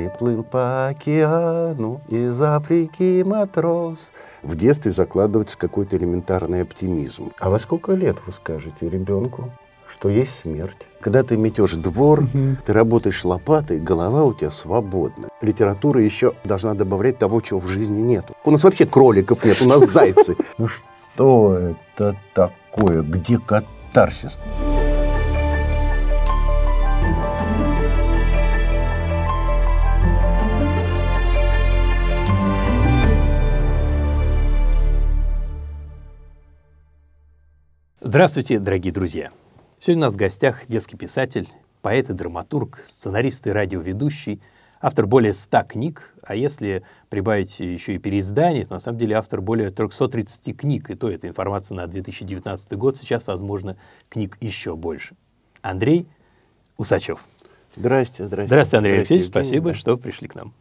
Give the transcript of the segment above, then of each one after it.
Приплыл по океану из Африки матрос. В детстве закладывается какой-то элементарный оптимизм. А во сколько лет вы скажете ребенку, что есть смерть? Когда ты метешь двор, угу. ты работаешь лопатой, голова у тебя свободна. Литература еще должна добавлять того, чего в жизни нету. У нас вообще кроликов нет, у нас зайцы. Ну что это такое? Где катарсис? Здравствуйте, дорогие друзья! Сегодня у нас в гостях детский писатель, поэт и драматург, сценарист и радиоведущий, автор более 100 книг, а если прибавить еще и переиздание, то на самом деле автор более 330 книг, и то эта информация на 2019 год, сейчас, возможно, книг еще больше. Андрей Усачев. Здрасте, здрасте. Здрасте, Андрей здрасте, Алексеевич, спасибо, да. что пришли к нам.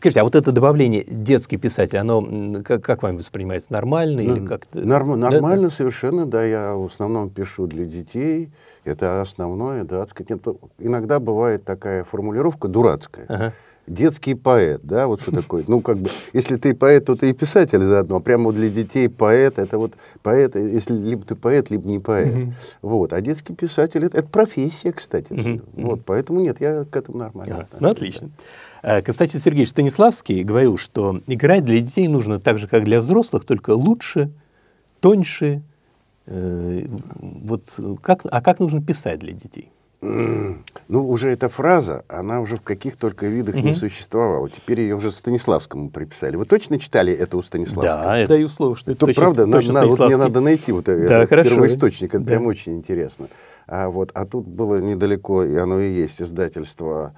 Скажите, а вот это добавление детский писатель, оно как, как вами воспринимается? Нормально или ну, как норм, Нормально да? совершенно, да. Я в основном пишу для детей. Это основное, да. это, иногда бывает такая формулировка дурацкая. Ага детский поэт, да, вот что такое. Ну, как бы, если ты поэт, то ты и писатель заодно. А прямо для детей поэт, это вот поэт, э, если либо ты поэт, либо не поэт. mm Вот. А детский писатель, это, это профессия, кстати. mm Вот, поэтому нет, я к этому нормально. Yeah. Ну, да, ну, отлично. Да. Э, Константин Сергеевич Станиславский говорил, что играть для детей нужно так же, как для взрослых, только лучше, тоньше. Э, вот как, а как нужно писать для детей? Ну, уже эта фраза, она уже в каких только видах угу. не существовала. Теперь ее уже Станиславскому приписали. Вы точно читали это у Станиславского? Да, я даю слово, что это, точно, правда, точно на, вот мне надо найти вот э, да, этот хорошо. первоисточник, это да. прям очень интересно. А, вот, а тут было недалеко, и оно и есть, издательство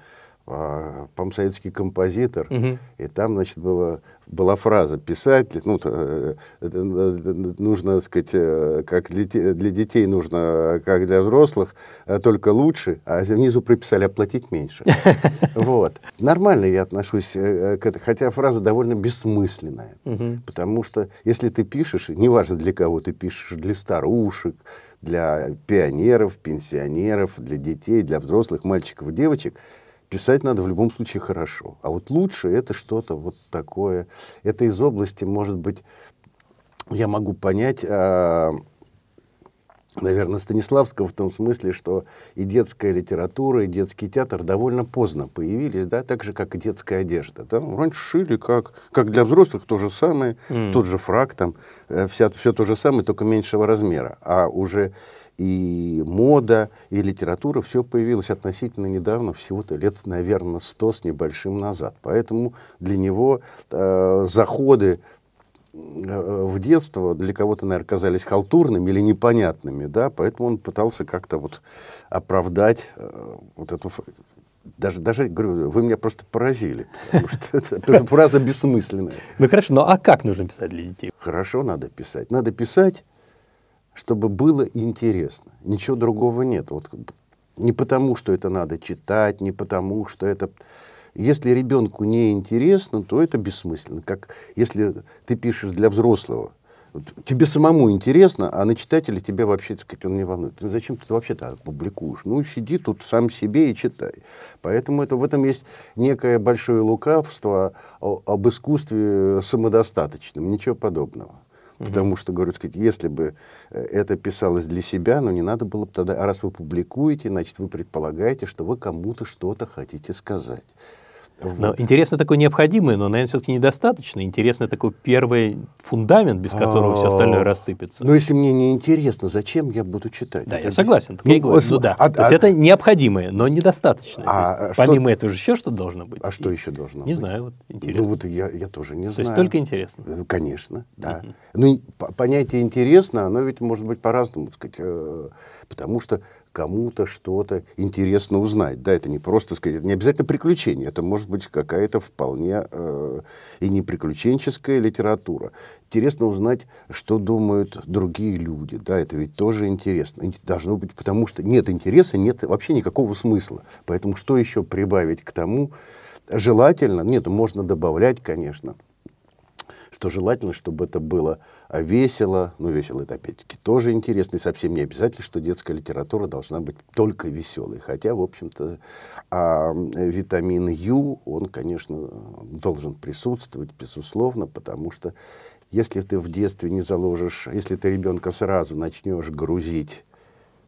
э, помсоветский композитор, угу. и там, значит, было, была фраза «писатель», ну, э, то, э, нужно, так сказать, э, как для, для детей нужно, а как для взрослых, только лучше, а внизу приписали «оплатить меньше». Вот. Нормально я отношусь к этому, хотя фраза довольно бессмысленная, потому что если ты пишешь, неважно для кого ты пишешь, для старушек, для пионеров, пенсионеров, для детей, для взрослых мальчиков девочек – Писать надо в любом случае хорошо. А вот лучше это что-то вот такое. Это из области, может быть, я могу понять, а, наверное, Станиславского в том смысле, что и детская литература, и детский театр довольно поздно появились, да, так же, как и детская одежда. Да? Ну, раньше шили, как, как для взрослых, то же самое, mm. тот же фраг, там, э, вся, все то же самое, только меньшего размера. А уже и мода, и литература, все появилось относительно недавно, всего-то лет, наверное, сто с небольшим назад. Поэтому для него э, заходы э, в детство для кого-то, наверное, казались халтурными или непонятными, да, поэтому он пытался как-то вот оправдать э, вот эту даже, даже, говорю, вы меня просто поразили, потому что это фраза бессмысленная. Ну хорошо, ну а как нужно писать для детей? Хорошо, надо писать. Надо писать чтобы было интересно. Ничего другого нет. Вот не потому, что это надо читать, не потому, что это... Если ребенку не интересно, то это бессмысленно. Как если ты пишешь для взрослого. тебе самому интересно, а на читателя тебя вообще, так сказать, он не волнует. Ну зачем ты вообще-то публикуешь? Ну сиди тут сам себе и читай. Поэтому это, в этом есть некое большое лукавство об искусстве самодостаточном. Ничего подобного. Потому что, говорю, сказать, если бы э, это писалось для себя, но ну, не надо было бы тогда, а раз вы публикуете, значит, вы предполагаете, что вы кому-то что-то хотите сказать. Вот. Но интересно такое необходимое, но, наверное, все-таки недостаточно. Интересно такой первый фундамент, без которого все остальное а, рассыпется. Но ну, если мне не интересно, зачем я буду читать? Да, я согласен. Ну, ну, да. То есть это необходимое, но недостаточно. А помимо этого же еще что должно быть? А что еще должно не быть? Не знаю, вот интересно. Ну вот я, я тоже не знаю. То есть только интересно? Э, конечно, да. Ну, понятие интересно, оно ведь может быть по-разному, сказать, э, потому что кому-то что-то интересно узнать. Да, это не просто, сказать, это не обязательно приключение, это может быть какая-то вполне э, и не приключенческая литература. Интересно узнать, что думают другие люди. Да, это ведь тоже интересно. Должно быть, потому что нет интереса, нет вообще никакого смысла. Поэтому что еще прибавить к тому? Желательно, нет, можно добавлять, конечно, то желательно, чтобы это было а, весело. Ну, весело это, опять-таки, тоже интересно. И совсем не обязательно, что детская литература должна быть только веселой. Хотя, в общем-то, а, витамин Ю, он, конечно, должен присутствовать, безусловно, потому что если ты в детстве не заложишь, если ты ребенка сразу начнешь грузить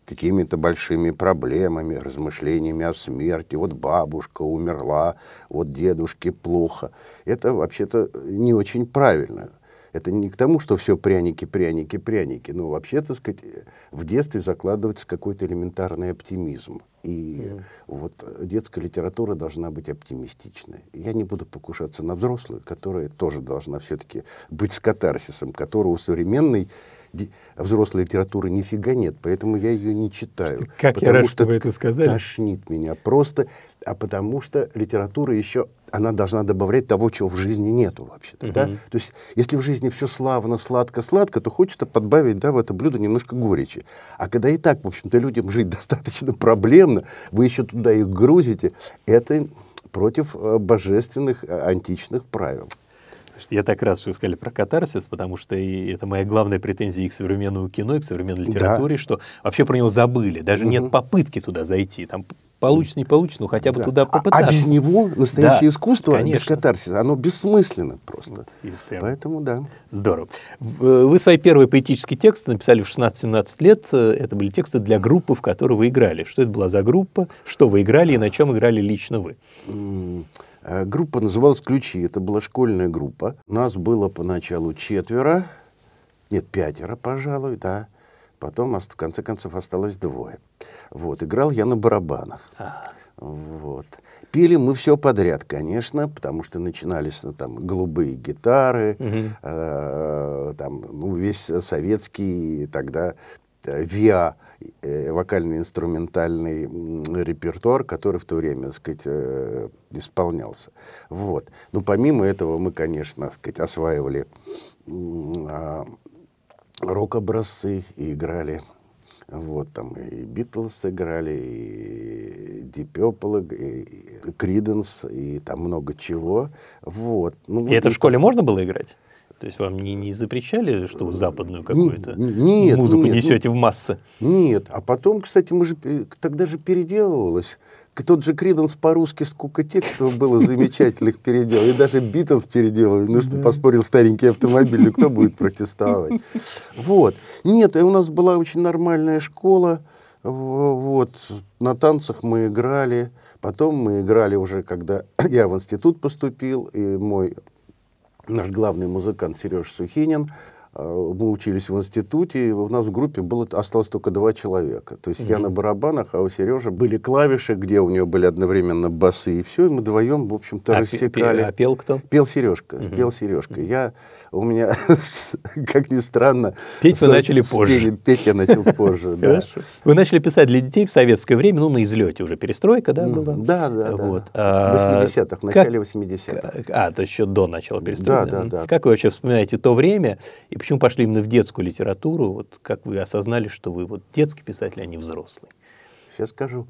какими-то большими проблемами, размышлениями о смерти. Вот бабушка умерла, вот дедушке плохо. Это вообще-то не очень правильно. Это не к тому, что все пряники, пряники, пряники. Ну, вообще, так сказать, в детстве закладывается какой-то элементарный оптимизм. И mm. вот детская литература должна быть оптимистичной. Я не буду покушаться на взрослую, которая тоже должна все-таки быть с катарсисом, которого у современной взрослой литературы нифига нет, поэтому я ее не читаю. Как потому я рад, что, что вы это сказали. Тошнит меня просто а потому что литература еще, она должна добавлять того, чего в жизни нету вообще-то, угу. да? То есть, если в жизни все славно, сладко, сладко, то хочется подбавить, да, в это блюдо немножко горечи. А когда и так, в общем-то, людям жить достаточно проблемно, вы еще туда их грузите, это против э, божественных э, античных правил. Я так рад, что вы сказали про катарсис, потому что и это моя главная претензия и к современному кино, и к современной литературе, да. что вообще про него забыли. Даже угу. нет попытки туда зайти. Там Получится, не получится, но хотя бы да. туда попытаться. А, а без него настоящее да, искусство, конечно. без катарсиса, оно бессмысленно просто. прям... Поэтому да. Здорово. Э, вы свои первые поэтические тексты написали в 16-17 лет. Э, это были тексты для группы, в которой вы играли. Что это была за группа, что вы играли и на чем играли лично вы? Э, группа называлась «Ключи». Это была школьная группа. Нас было поначалу четверо, нет, пятеро, пожалуй, да. Потом, а в конце концов, осталось двое. Вот, играл я на барабанах. А. Вот. пили мы все подряд, конечно, потому что начинались ну, там голубые гитары, угу. э, там, ну, весь советский тогда э, ВИА, э, вокально-инструментальный репертуар, который в то время, так сказать, э, исполнялся. Вот. Но ну, помимо этого мы, конечно, так сказать, осваивали а, рок-образцы и играли. Вот там и Битлз играли, и Дипепл, и Криденс, и там много чего. Вот. Ну, и вот это и... в школе можно было играть? То есть вам не, не запрещали, что вы западную какую-то Нет, музыку нет, ну, несете нет, в массы? Нет. А потом, кстати, мы же, тогда же переделывалось тот же Криденс по-русски сколько текстов было замечательных переделов. И даже Битлз переделал, Ну что, поспорил старенький автомобиль, ну кто будет протестовать? Вот. Нет, у нас была очень нормальная школа. Вот. На танцах мы играли. Потом мы играли уже, когда я в институт поступил, и мой наш главный музыкант Сереж Сухинин, а, мы учились в институте, и у нас в группе было, осталось только два человека. То есть mm-hmm. я на барабанах, а у Сережи были клавиши, где у него были одновременно басы, и все, и мы вдвоем, в общем-то, а рассекали. Пи- а пел кто? Пел Сережка, mm-hmm. пел Сережка. Я, у меня, как ни странно... Петь вы начали позже. Петь я начал позже, да. Вы начали писать для детей в советское время, ну, на излете уже перестройка, да, была? Да, да, да. В 80-х, а, в начале 80-х. А, то есть еще до начала перестройки. Да, да, да. Как вы вообще вспоминаете то время, и почему пошли именно в детскую литературу? Вот как вы осознали, что вы вот детский писатель, а не взрослый? Сейчас скажу.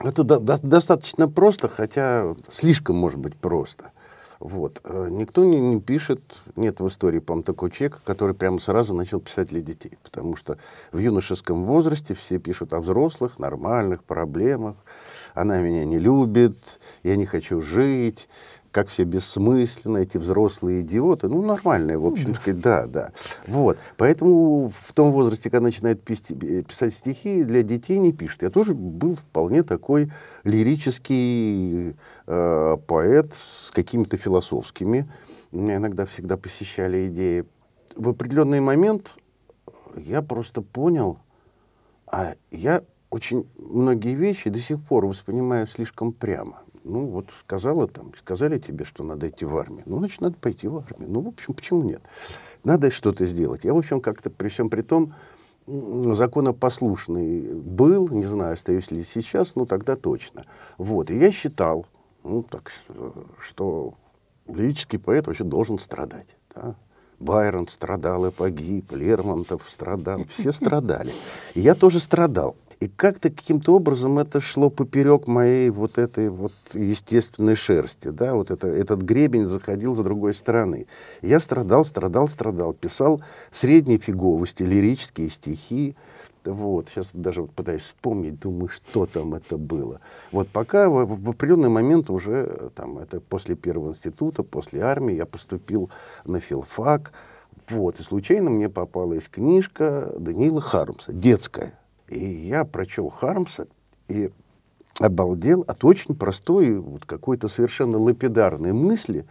Это до до достаточно просто, хотя слишком, может быть, просто. Вот. Э, никто не, не пишет, нет в истории, по-моему, такого человека, который прямо сразу начал писать для детей. Потому что в юношеском возрасте все пишут о взрослых, нормальных проблемах. Она меня не любит, я не хочу жить, как все бессмысленно, эти взрослые идиоты, ну, нормальные, в ну, общем, то да, да. Вот, поэтому в том возрасте, когда начинают э, писать стихи, для детей не пишут. Я тоже был вполне такой лирический э, поэт с какими-то философскими, меня иногда всегда посещали идеи. В определенный момент я просто понял, а я очень многие вещи до сих пор воспринимаю слишком прямо ну вот сказала там, сказали тебе, что надо идти в армию, ну значит надо пойти в армию. Ну в общем, почему нет? Надо что-то сделать. Я в общем как-то при всем при том законопослушный был, не знаю, остаюсь ли сейчас, но тогда точно. Вот, и я считал, ну так, что лирический поэт вообще должен страдать. Да? Байрон страдал и погиб, Лермонтов страдал, все страдали. И я тоже страдал. И как-то каким-то образом это шло поперек моей вот этой вот естественной шерсти, да, вот это, этот гребень заходил с другой стороны. Я страдал, страдал, страдал, писал средние фиговости, лирические стихи, вот, сейчас даже вот пытаюсь вспомнить, думаю, что там это было. Вот пока в, в определенный момент уже, там, это после первого института, после армии, я поступил на филфак, вот, и случайно мне попалась книжка Даниила Хармса, детская. И я прочел Хармса и обалдел от очень простой, вот какой-то совершенно лапидарной мысли,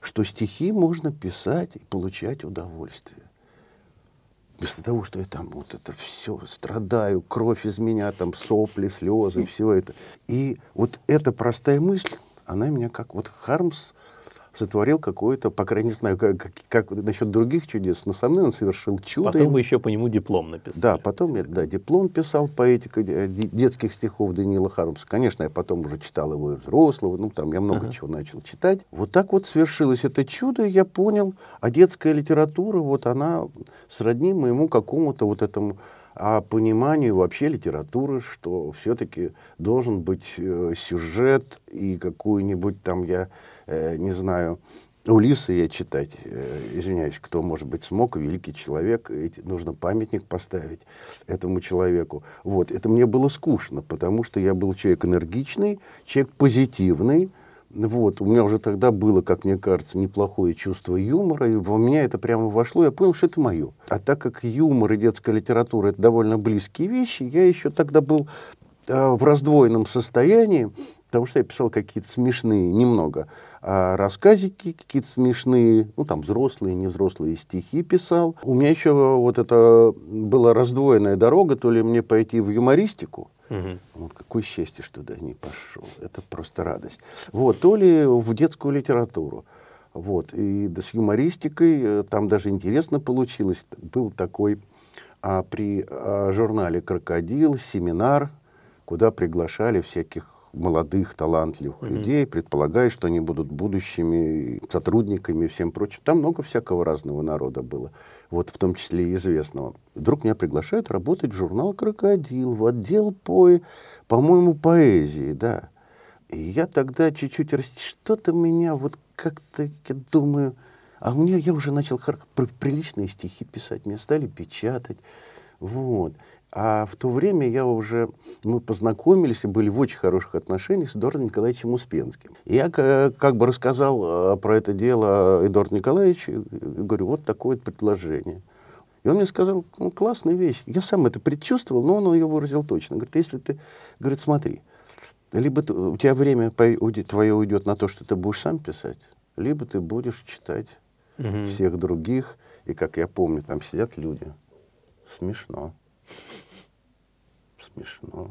что стихи можно писать и получать удовольствие. Вместо того, что я там вот это все страдаю, кровь из меня, там сопли, слезы, все это. И вот эта простая мысль, она меня как вот Хармс сотворил какое-то, пока я не знаю, как, как, как насчет других чудес, но со мной он совершил чудо. Потом вы еще по нему диплом написали. Да, потом я да, диплом писал поэтика э, детских стихов Даниила Хармса. Конечно, я потом уже читал его и взрослого, ну там я много ага. чего начал читать. Вот так вот свершилось это чудо, и я понял, а детская литература, вот она сродни моему какому-то вот этому а пониманию вообще литературы, что все-таки должен быть э, сюжет и какую-нибудь там, я э, не знаю, Улиса я читать, э, извиняюсь, кто, может быть, смог, великий человек, нужно памятник поставить этому человеку. Вот, это мне было скучно, потому что я был человек энергичный, человек позитивный, вот, у меня уже тогда было, как мне кажется, неплохое чувство юмора, и во меня это прямо вошло, я понял, что это мое. А так как юмор и детская литература — это довольно близкие вещи, я еще тогда был э, в раздвоенном состоянии, потому что я писал какие-то смешные, немного, а, рассказики какие-то смешные, ну, там, взрослые, невзрослые стихи писал. У меня еще вот это была раздвоенная дорога, то ли мне пойти в юмористику, Угу. Вот какое счастье, что до не пошел. Это просто радость. Вот, то ли в детскую литературу. Вот, и да, с юмористикой э, там даже интересно получилось. Был такой а, при а, журнале «Крокодил» семинар, куда приглашали всяких молодых, талантливых mm-hmm. людей, предполагая, что они будут будущими сотрудниками и всем прочим. Там много всякого разного народа было, вот в том числе и известного. Вдруг меня приглашают работать в журнал «Крокодил», в отдел по, по-моему, поэзии, да. И я тогда чуть-чуть, рас... что-то меня вот как-то, я думаю, а у меня я уже начал хар... приличные стихи писать, меня стали печатать. Вот. А в то время я уже, мы познакомились и были в очень хороших отношениях с Эдуардом Николаевичем Успенским. И я э, как бы рассказал э, про это дело Эдуарду Николаевичу, э, говорю, вот такое вот предложение. И он мне сказал, ну, классная вещь. Я сам это предчувствовал, но он ее выразил точно. Говорит, если ты, говорит, смотри, либо ты, у тебя время твое уйдет на то, что ты будешь сам писать, либо ты будешь читать угу. всех других. И, как я помню, там сидят люди. Смешно смешно.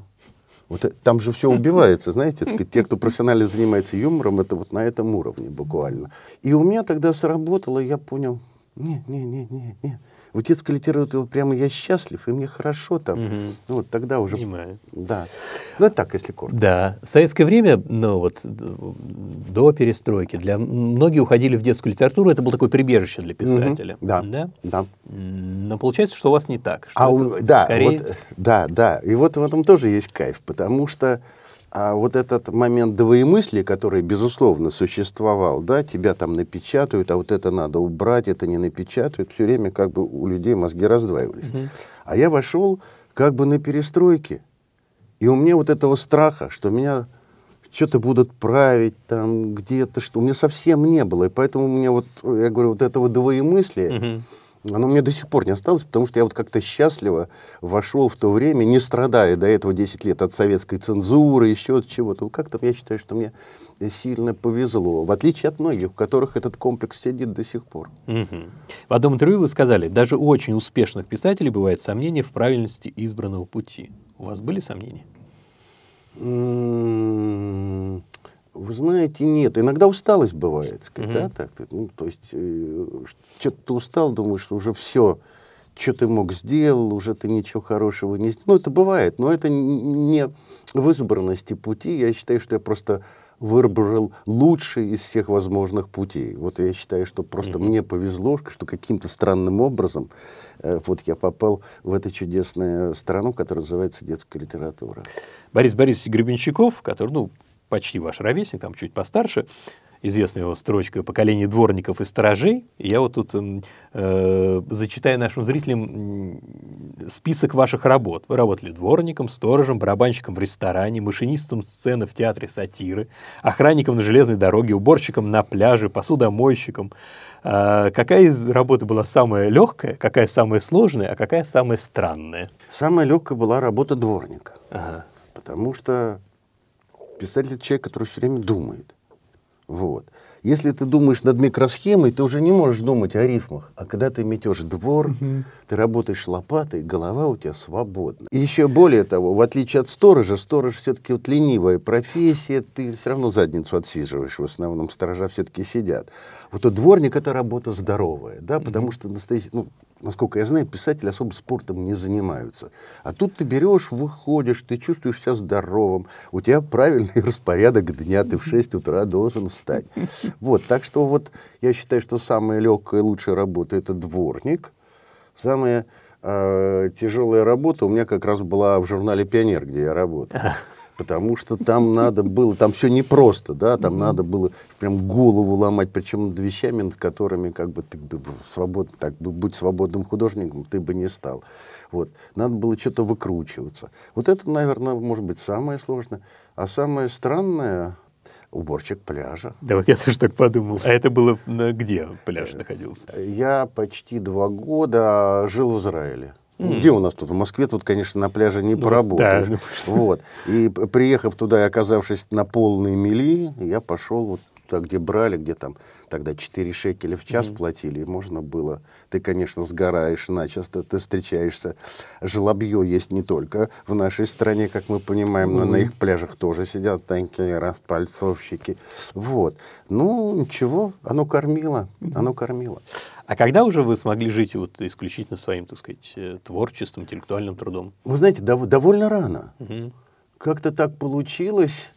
Вот э, там же все убивается, знаете, сказать, те, кто профессионально занимается юмором, это вот на этом уровне буквально. И у меня тогда сработало, я понял, не, не, не, не, не, вот детская литература, прямо я счастлив, и мне хорошо там. Угу. Ну, вот тогда уже... Понимаю. Да. Ну, это так, если коротко. Да. В советское время, ну, вот до перестройки, для многие уходили в детскую литературу, это было такое прибежище для писателя. Угу. Да. да. Да. Но получается, что у вас не так. а у... Да, скорее... вот, э, да, да. И вот в этом тоже есть кайф, потому что а вот этот момент двоемыслия, который, безусловно, существовал, да, тебя там напечатают, а вот это надо убрать, это не напечатают, все время как бы у людей мозги раздваивались. Угу. А я вошел как бы на перестройке, и у меня вот этого страха, что меня что-то будут править там где-то, что у меня совсем не было, и поэтому у меня вот, я говорю, вот этого двоемыслия, угу оно мне до сих пор не осталось, потому что я вот как-то счастливо вошел в то время, не страдая до этого 10 лет от советской цензуры, еще от чего-то. Как-то я считаю, что мне сильно повезло, в отличие от многих, у которых этот комплекс сидит до сих пор. Угу. В одном интервью вы сказали, даже у очень успешных писателей бывает сомнение в правильности избранного пути. У вас были сомнения? Вы знаете, нет. Иногда усталость бывает, сказать, mm да, так. Ну, то есть, э, что-то ты устал, думаешь, что уже все, что ты мог сделал, уже ты ничего хорошего не сделал. Ну, это бывает, но это не в избранности пути. Я считаю, что я просто выбрал лучший из всех возможных путей. Вот я считаю, что просто mm-hmm. мне повезло, что каким-то странным образом э, вот я попал в эту чудесную страну, которая называется детская литература. Борис Борисович Гребенщиков, который, ну, почти ваш ровесник, там чуть постарше, известная его строчка «Поколение дворников и сторожей». И я вот тут э, зачитаю нашим зрителям список ваших работ. Вы работали дворником, сторожем, барабанщиком в ресторане, машинистом сцены в театре сатиры, охранником на железной дороге, уборщиком на пляже, посудомойщиком. Э, а какая из работы была самая легкая, какая самая сложная, а какая самая странная? Самая легкая была работа дворника. Ага. Потому что Писатель — это человек, который все время думает. Вот. Если ты думаешь над микросхемой, ты уже не можешь думать о рифмах. А когда ты метешь двор, угу. ты работаешь лопатой, голова у тебя свободна. И еще более того, в отличие от сторожа, сторож все-таки вот ленивая профессия, ты все равно задницу отсиживаешь, в основном сторожа все-таки сидят. Вот у дворника это работа здоровая, да, потому что настоящий, ну, насколько я знаю, писатели особо спортом не занимаются. А тут ты берешь, выходишь, ты чувствуешь себя здоровым, у тебя правильный распорядок дня, ты в 6 утра должен встать. Вот, так что вот я считаю, что самая легкая и лучшая работа – это дворник. Самая э, тяжелая работа у меня как раз была в журнале «Пионер», где я работал потому что там надо было, там все непросто, да, там mm-hmm. надо было прям голову ломать, причем над вещами, над которыми как бы ты бы свобод, так бы быть свободным художником ты бы не стал. Вот. Надо было что-то выкручиваться. Вот это, наверное, может быть самое сложное. А самое странное, уборщик пляжа. Да вот я тоже так подумал. А это было где пляж э, находился? Я почти два года жил в Израиле. Mm. Где у нас тут? В Москве тут, конечно, на пляже не ну, поработаешь. Да. Вот. И приехав туда и оказавшись на полной мели, я пошел вот туда, где брали, где там тогда 4 шекеля в час mm платили, и можно было. Ты, конечно, сгораешь начисто, ты встречаешься. Желобье есть не только в нашей стране, как мы понимаем, mm но на их пляжах тоже сидят такие распальцовщики. Вот. Ну, ничего, оно кормило, оно кормило. А когда уже вы смогли жить вот исключительно своим, так сказать, э, творчеством, интеллектуальным трудом? Вы знаете, дов- довольно рано. Угу. Как-то так получилось.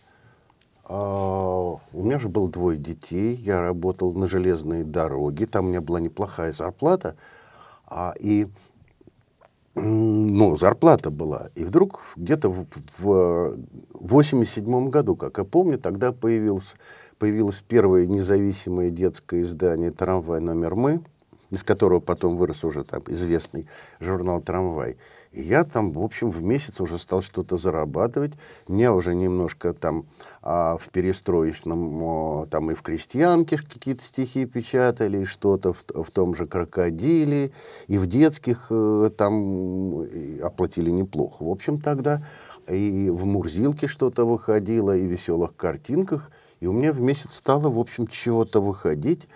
А, у меня же было двое детей, я работал на железной дороге, там у меня была неплохая зарплата, а, и ну, зарплата была. И вдруг где-то в, в 87 году, как я помню, тогда появился, появилось первое независимое детское издание «Трамвай номер мы», из которого потом вырос уже там известный журнал «Трамвай». И я там, в общем, в месяц уже стал что-то зарабатывать. Меня уже немножко там а, в перестроечном, а, там и в «Крестьянке» какие-то стихи печатали, и что-то в, в том же «Крокодиле», и в детских а, там оплатили неплохо. В общем, тогда и в «Мурзилке» что-то выходило, и в «Веселых картинках». И у меня в месяц стало, в общем, чего-то выходить.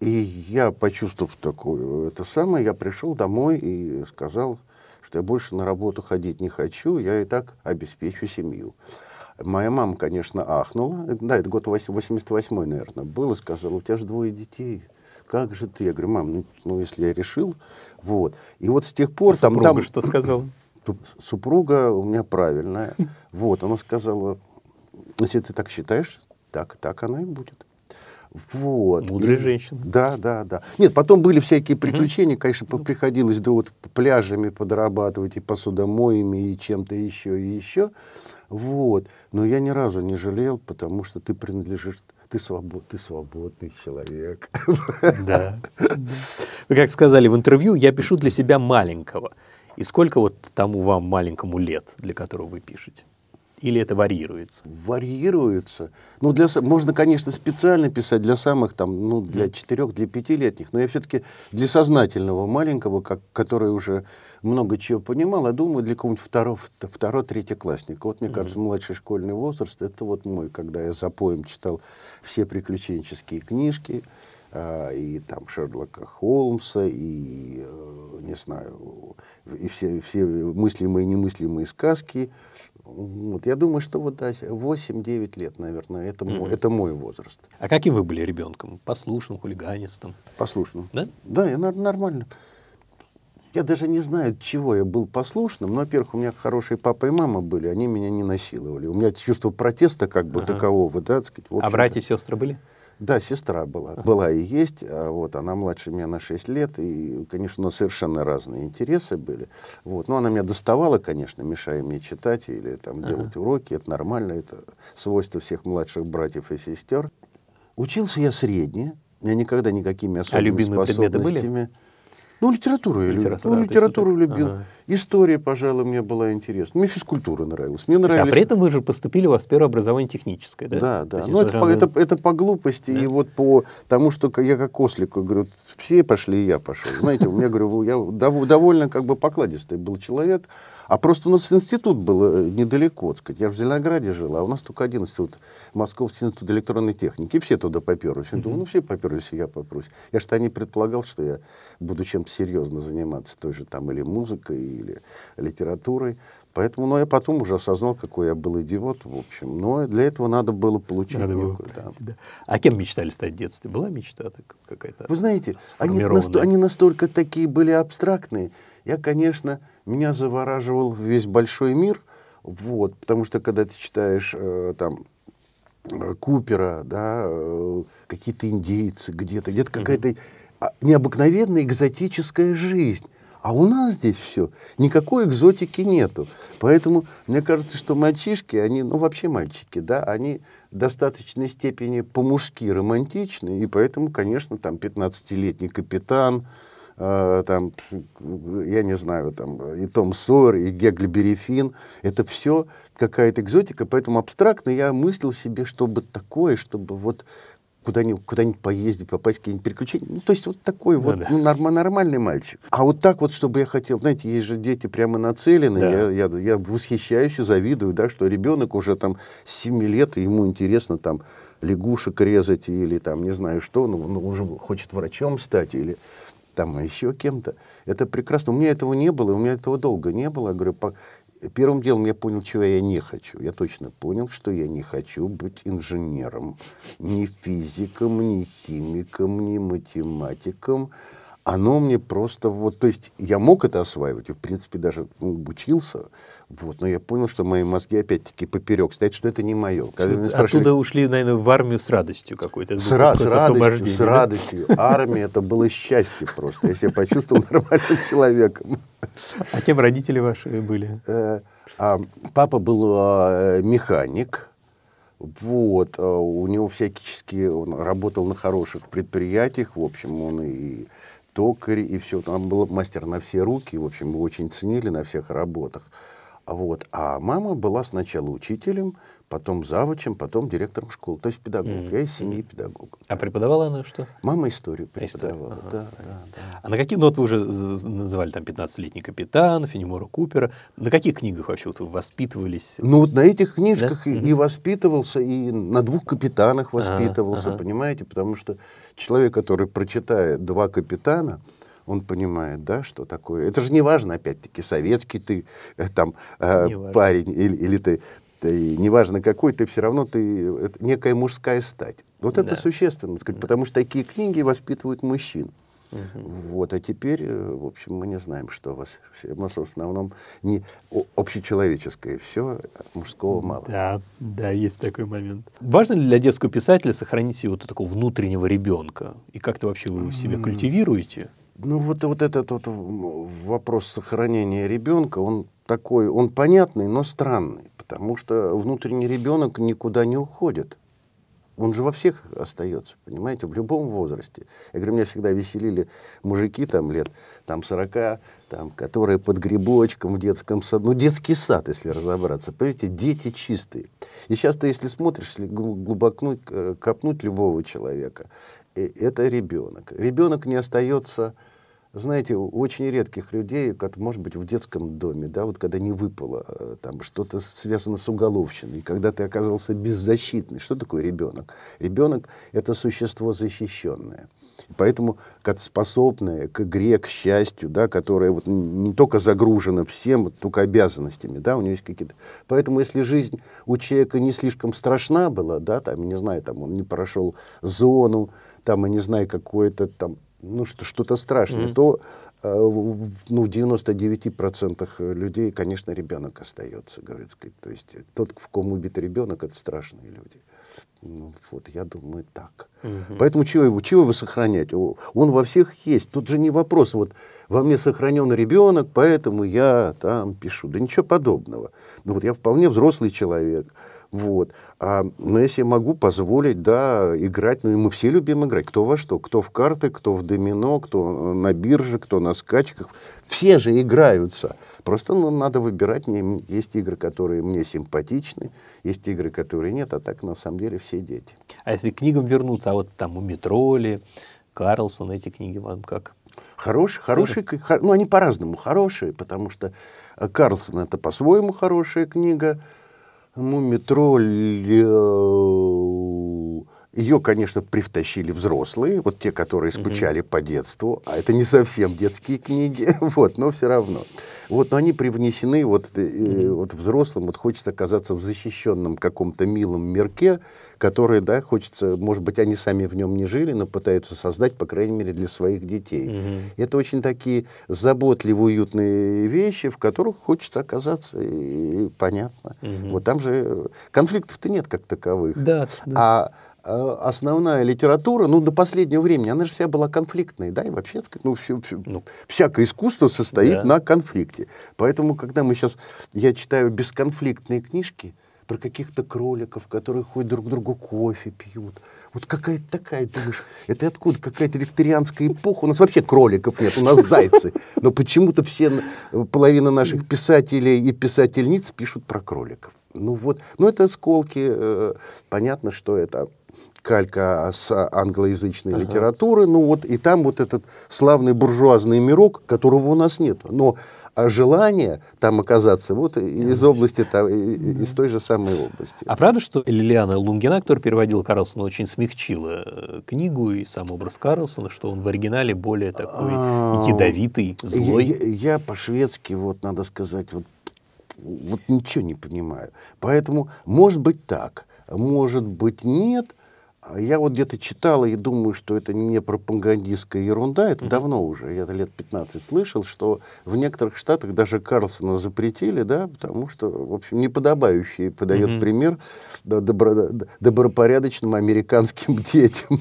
И я, почувствовал такое это самое, я пришел домой и сказал, что я больше на работу ходить не хочу, я и так обеспечу семью. Моя мама, конечно, ахнула. Да, это год 88 наверное, был, и сказала, у тебя же двое детей. Как же ты? Я говорю, мам, ну, ну если я решил, вот. И вот с тех пор а там... Супруга там, что сказала? Супруга у меня правильная. Вот, она сказала, если ты так считаешь, так, так она и будет. Вот. Мудрая и, женщина. Да, да, да. Нет, потом были всякие приключения, угу. конечно, ну. приходилось да, вот пляжами подрабатывать и посудомоями, и чем-то еще, и еще. Вот. Но я ни разу не жалел, потому что ты принадлежишь ты, свобод, ты свободный человек. Да. Вы как сказали в интервью, я пишу для себя маленького. И сколько вот тому вам маленькому лет, для которого вы пишете? Или это варьируется? Варьируется. Ну, для, можно, конечно, специально писать для самых, там, ну, для четырех, для пятилетних, но я все-таки для сознательного маленького, как, который уже много чего понимал, я думаю, для какого-нибудь второго, второго третьеклассника. Вот, мне кажется, младший школьный возраст, это вот мой, когда я за поем читал все приключенческие книжки, а, и там Шерлока Холмса, и, э, не знаю, и все, все мыслимые и немыслимые сказки, вот, я думаю, что вот да, 8-9 лет, наверное, это, mm-hmm. это мой возраст. А каким вы были ребенком? Послушным, хулиганистым? Послушным. Да? Да, я нормально. Я даже не знаю, от чего я был послушным. Но, во-первых, у меня хорошие папа и мама были, они меня не насиловали. У меня чувство протеста как бы ага. такового, да, так сказать. А братья и сестры были? Да, сестра была. Была и есть. А вот, она младше меня на 6 лет. И, конечно, у нас совершенно разные интересы были. Вот. Но ну, она меня доставала, конечно, мешая мне читать или там, ага. делать уроки. Это нормально. Это свойство всех младших братьев и сестер. Учился я средне. Я никогда никакими особыми а способностями. Были? Ну, литературу я любил. Ну, литературу любил. Ага. История, пожалуй, мне была интересна. Мне физкультура нравилась. Мне а нравились... А при этом вы же поступили у вас первое образование техническое, да? Да, да. Ну, это, же... это, это по глупости да. и вот по тому, что я как ослик, говорю, все пошли, и я пошел. Знаете, у меня, говорю, я довольно как бы покладистый был человек, а просто у нас институт был э, недалеко, так сказать. Я в Зеленограде жил, а у нас только один институт, Московский институт электронной техники. И все туда поперлись. Я думаю, ну все поперлись, и я попрусь. Я что-то не предполагал, что я буду чем-то серьезно заниматься, той же там или музыкой, или литературой. Поэтому, но ну, я потом уже осознал, какой я был идиот, в общем. Но для этого надо было получить надо некую, было да. да. А кем мечтали стать в детстве? Была мечта какая-то? Вы знаете, они, они настолько такие были абстрактные. Я, конечно, меня завораживал весь большой мир, вот, потому что когда ты читаешь э, там э, Купера, да, э, какие-то индейцы где-то, где-то какая-то mm необыкновенная экзотическая жизнь а у нас здесь все. Никакой экзотики нету. Поэтому мне кажется, что мальчишки, они, ну вообще мальчики, да, они в достаточной степени по-мужски романтичны. И поэтому, конечно, там 15-летний капитан, э, там, я не знаю, там и Том Сойер, и Гегльбери Финн, это все какая-то экзотика, поэтому абстрактно я мыслил себе, чтобы такое, чтобы вот куда-нибудь, куда-нибудь поездить, попасть в какие-нибудь приключения. Ну, то есть вот такой да, вот да. Ну, норм, нормальный мальчик. А вот так вот, чтобы я хотел, знаете, есть же дети прямо нацелены, да. я, я, я восхищаюсь и завидую, да, что ребенок уже там 7 лет, и ему интересно там лягушек резать или там не знаю что, ну, ну уже хочет врачом стать или там еще кем-то. Это прекрасно. У меня этого не было, у меня этого долго не было. Я говорю, Первым делом я понял, чего я не хочу. Я точно понял, что я не хочу быть инженером. Ни физиком, ни химиком, ни математиком оно мне просто вот, то есть я мог это осваивать, в принципе, даже ну, учился, вот, но я понял, что мои мозги опять-таки поперек стоят, что это не мое. Когда меня ну, Оттуда ушли, наверное, в армию с радостью какой-то. С, ну, ра- с радостью, с радостью. Да? Армия это было счастье просто. Я себя почувствовал нормальным человеком. А кем родители ваши были? Э, а, папа был а, э, механик. Вот, а, у него всячески, он работал на хороших предприятиях, в общем, он и токарь и все. Там был мастер на все руки, в общем, его очень ценили на всех работах. А вот. А мама была сначала учителем, потом завучем, потом директором школы. То есть педагог. Mm-hmm. Я из семьи педагог. А да. преподавала она что? Мама историю преподавала. Ага. Да, да, да. А на какие, ну вот вы уже называли там 15-летний капитан, Фенемора Купера. На каких книгах вообще вот вы воспитывались? Ну вот на этих книжках да? и, mm-hmm. и воспитывался, и на двух капитанах воспитывался, ага, ага. понимаете, потому что человек, который прочитает «Два капитана», он понимает, да, что такое. Это же не важно, опять-таки, советский ты э, там э, парень или, или ты, ты, неважно какой, ты все равно ты это некая мужская стать. Вот да. это существенно, сказать, да. потому что такие книги воспитывают мужчин. Угу. Вот, а теперь, э, в общем, мы не знаем, что у вас. У в основном не общечеловеческое все, а мужского мало. Да, да, есть такой момент. Важно ли для детского писателя сохранить его вот такого внутреннего ребенка? И как-то вообще вы его себе культивируете? Ну, вот, вот этот вот вопрос сохранения ребенка, он такой, он понятный, но странный, потому что внутренний ребенок никуда не уходит. Он же во всех остается, понимаете, в любом возрасте. Я говорю, меня всегда веселили мужики там лет там 40, там, которые под грибочком в детском саду. Ну, детский сад, если разобраться. Понимаете, дети чистые. И сейчас ты, если смотришь, если глубокнуть, э, копнуть любого человека, э, это ребенок. Ребенок не остается знаете, у очень редких людей, как, может быть, в детском доме, да, вот когда не выпало э, там что-то связано с уголовщиной, когда ты оказался беззащитный. Что такое ребенок? Ребенок — это существо защищенное. Поэтому как способное к игре, к счастью, да, которое вот не только загружено всем, вот, только обязанностями, да, у него есть какие-то... Поэтому если жизнь у человека не слишком страшна была, да, там, не знаю, там он не прошел зону, там, я не знаю, какое-то там ну, что, что-то страшное, mm-hmm. то э, в ну, 99% людей, конечно, ребенок остается, говорит. То есть э, тот, в ком убит ребенок, это страшные люди. Ну, вот, я думаю, так. Угу. Поэтому чего его, чего его сохранять? Он во всех есть. Тут же не вопрос, вот во мне сохранен ребенок, поэтому я там пишу. Да ничего подобного. Ну, вот я вполне взрослый человек. Вот. А, но ну, если я могу позволить, да, играть, ну, мы все любим играть, кто во что, кто в карты, кто в домино, кто э, на бирже, кто на скачках, все же играются. Просто ну, надо выбирать, мне, есть игры, которые мне симпатичны, есть игры, которые нет, а так на самом деле все дети. А если к книгам вернуться, а вот там у Метроли, Карлсон, эти книги вам как? Хорошие, хорошие, хор, ну они по-разному хорошие, потому что э, Карлсон это по-своему хорошая книга, Мумитроль... Ее, конечно, привтащили взрослые, вот те, которые скучали mm-hmm. по детству, а это не совсем детские книги, вот, но все равно. Вот, но они привнесены вот, э, э вот взрослым, вот хочется оказаться в защищенном каком-то милом мирке, который, да, хочется, может быть, они сами в нем не жили, но пытаются создать, по крайней мере, для своих детей. mm Это очень такие заботливые, уютные вещи, в которых хочется оказаться, и, и понятно. mm Вот там же конфликтов-то нет как таковых. Да, да. А Э, основная литература, ну, до последнего времени, она же вся была конфликтной, да, и вообще, ну, все, все, ну всякое искусство состоит да. на конфликте. Поэтому, когда мы сейчас, я читаю бесконфликтные книжки, про каких-то кроликов, которые ходят друг другу кофе пьют. Вот какая-то такая, думаешь, это откуда? Какая-то викторианская эпоха. У нас вообще кроликов нет, у нас зайцы. Но почему-то все, э, половина наших писателей и писательниц пишут про кроликов. Ну вот, ну это осколки, э, понятно, что это калька с англоязычной ага. литературы, ну вот и там вот этот славный буржуазный мирок, которого у нас нет, но а, желание там оказаться вот из области, там, из той же самой области. А правда, что Лилиана Лунгина, которая переводила Карлсона, очень смягчила э, книгу и сам образ Карлсона, что он в оригинале более такой а, ядовитый, злой? Я, я, я по-шведски, вот надо сказать, вот, вот ничего не понимаю. Поэтому, может быть, так, может быть, нет, я вот где-то читал и думаю, что это не пропагандистская ерунда, это mm-hmm. давно уже, я это лет 15 слышал, что в некоторых штатах даже Карлсона запретили, да, потому что, в общем, неподобающий подает mm-hmm. пример да, добро, добропорядочным американским детям.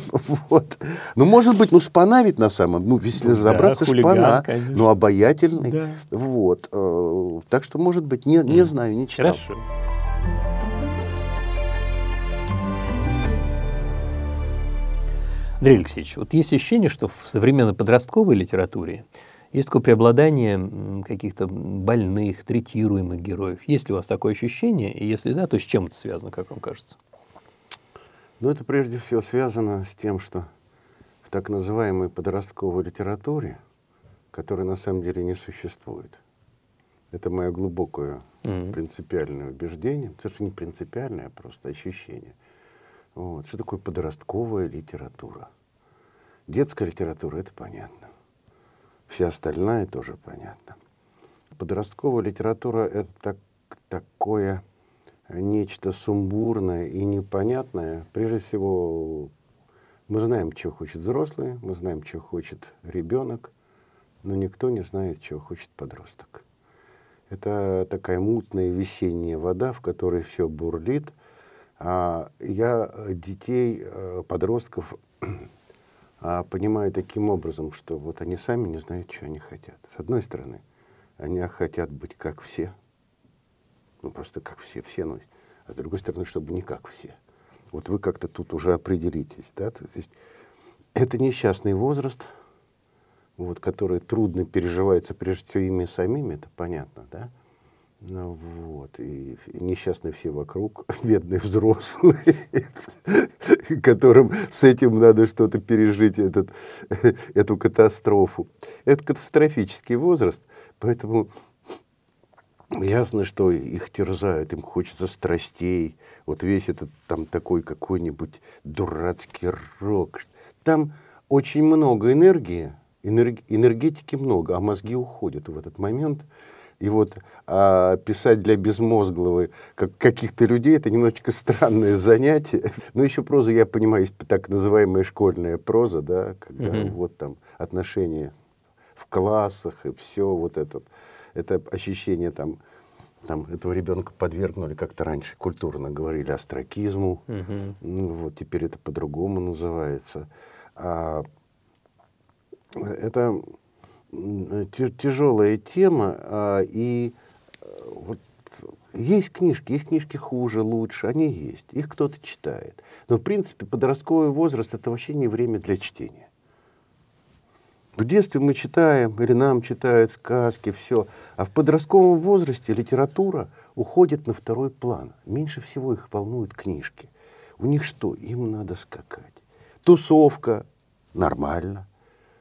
вот. Ну, может быть, ну, шпана ведь на самом, ну, если ну, разобраться, да, шпана, конечно. но ну, обаятельный. Да. Вот. Э, так что, может быть, не, не mm. знаю, не читал. Хорошо. Андрей Алексеевич, вот есть ощущение, что в современной подростковой литературе есть такое преобладание каких-то больных, третируемых героев. Есть ли у вас такое ощущение? И если да, то с чем это связано, как вам кажется? Ну, это прежде всего связано с тем, что в так называемой подростковой литературе, которая на самом деле не существует, это мое глубокое mm-hmm. принципиальное убеждение, это же не принципиальное, а просто ощущение – вот. Что такое подростковая литература? Детская литература, это понятно. Вся остальная тоже понятно. Подростковая литература — это так, такое нечто сумбурное и непонятное. Прежде всего, мы знаем, чего хочет взрослый, мы знаем, чего хочет ребенок, но никто не знает, чего хочет подросток. Это такая мутная весенняя вода, в которой все бурлит — а Я э, детей, э, подростков а, понимаю таким образом, что вот они сами не знают, что они хотят. С одной стороны, они хотят быть как все, ну просто как все, все, ну, а с другой стороны, чтобы не как все. Вот вы как-то тут уже определитесь, да, то есть это несчастный возраст, вот, который трудно переживается прежде всего ими самими, это понятно, да, ну, вот, и несчастны все вокруг, бедные взрослые, которым с этим надо что-то пережить, этот, эту катастрофу. Это катастрофический возраст, поэтому ясно, что их терзают, им хочется страстей, вот весь этот там такой какой-нибудь дурацкий рок. Там очень много энергии, энерг, энергетики много, а мозги уходят в этот момент – и вот а, писать для безмозглого как, каких-то людей это немножечко странное занятие. Но еще проза, я понимаю, есть так называемая школьная проза, да, когда mm вот там отношения в классах и все вот этот, это ощущение там, там этого ребенка подвергнули как-то раньше культурно говорили астракизму, mm ну, вот теперь это по-другому называется. А, это Э, тяжелая тема, а, и э, вот есть книжки, есть книжки хуже, лучше, они есть, их кто-то читает. Но, в принципе, подростковый возраст — это вообще не время для чтения. В детстве мы читаем, или нам читают сказки, все. А в подростковом возрасте литература уходит на второй план. Меньше всего их волнуют книжки. У них что? Им надо скакать. Тусовка — нормально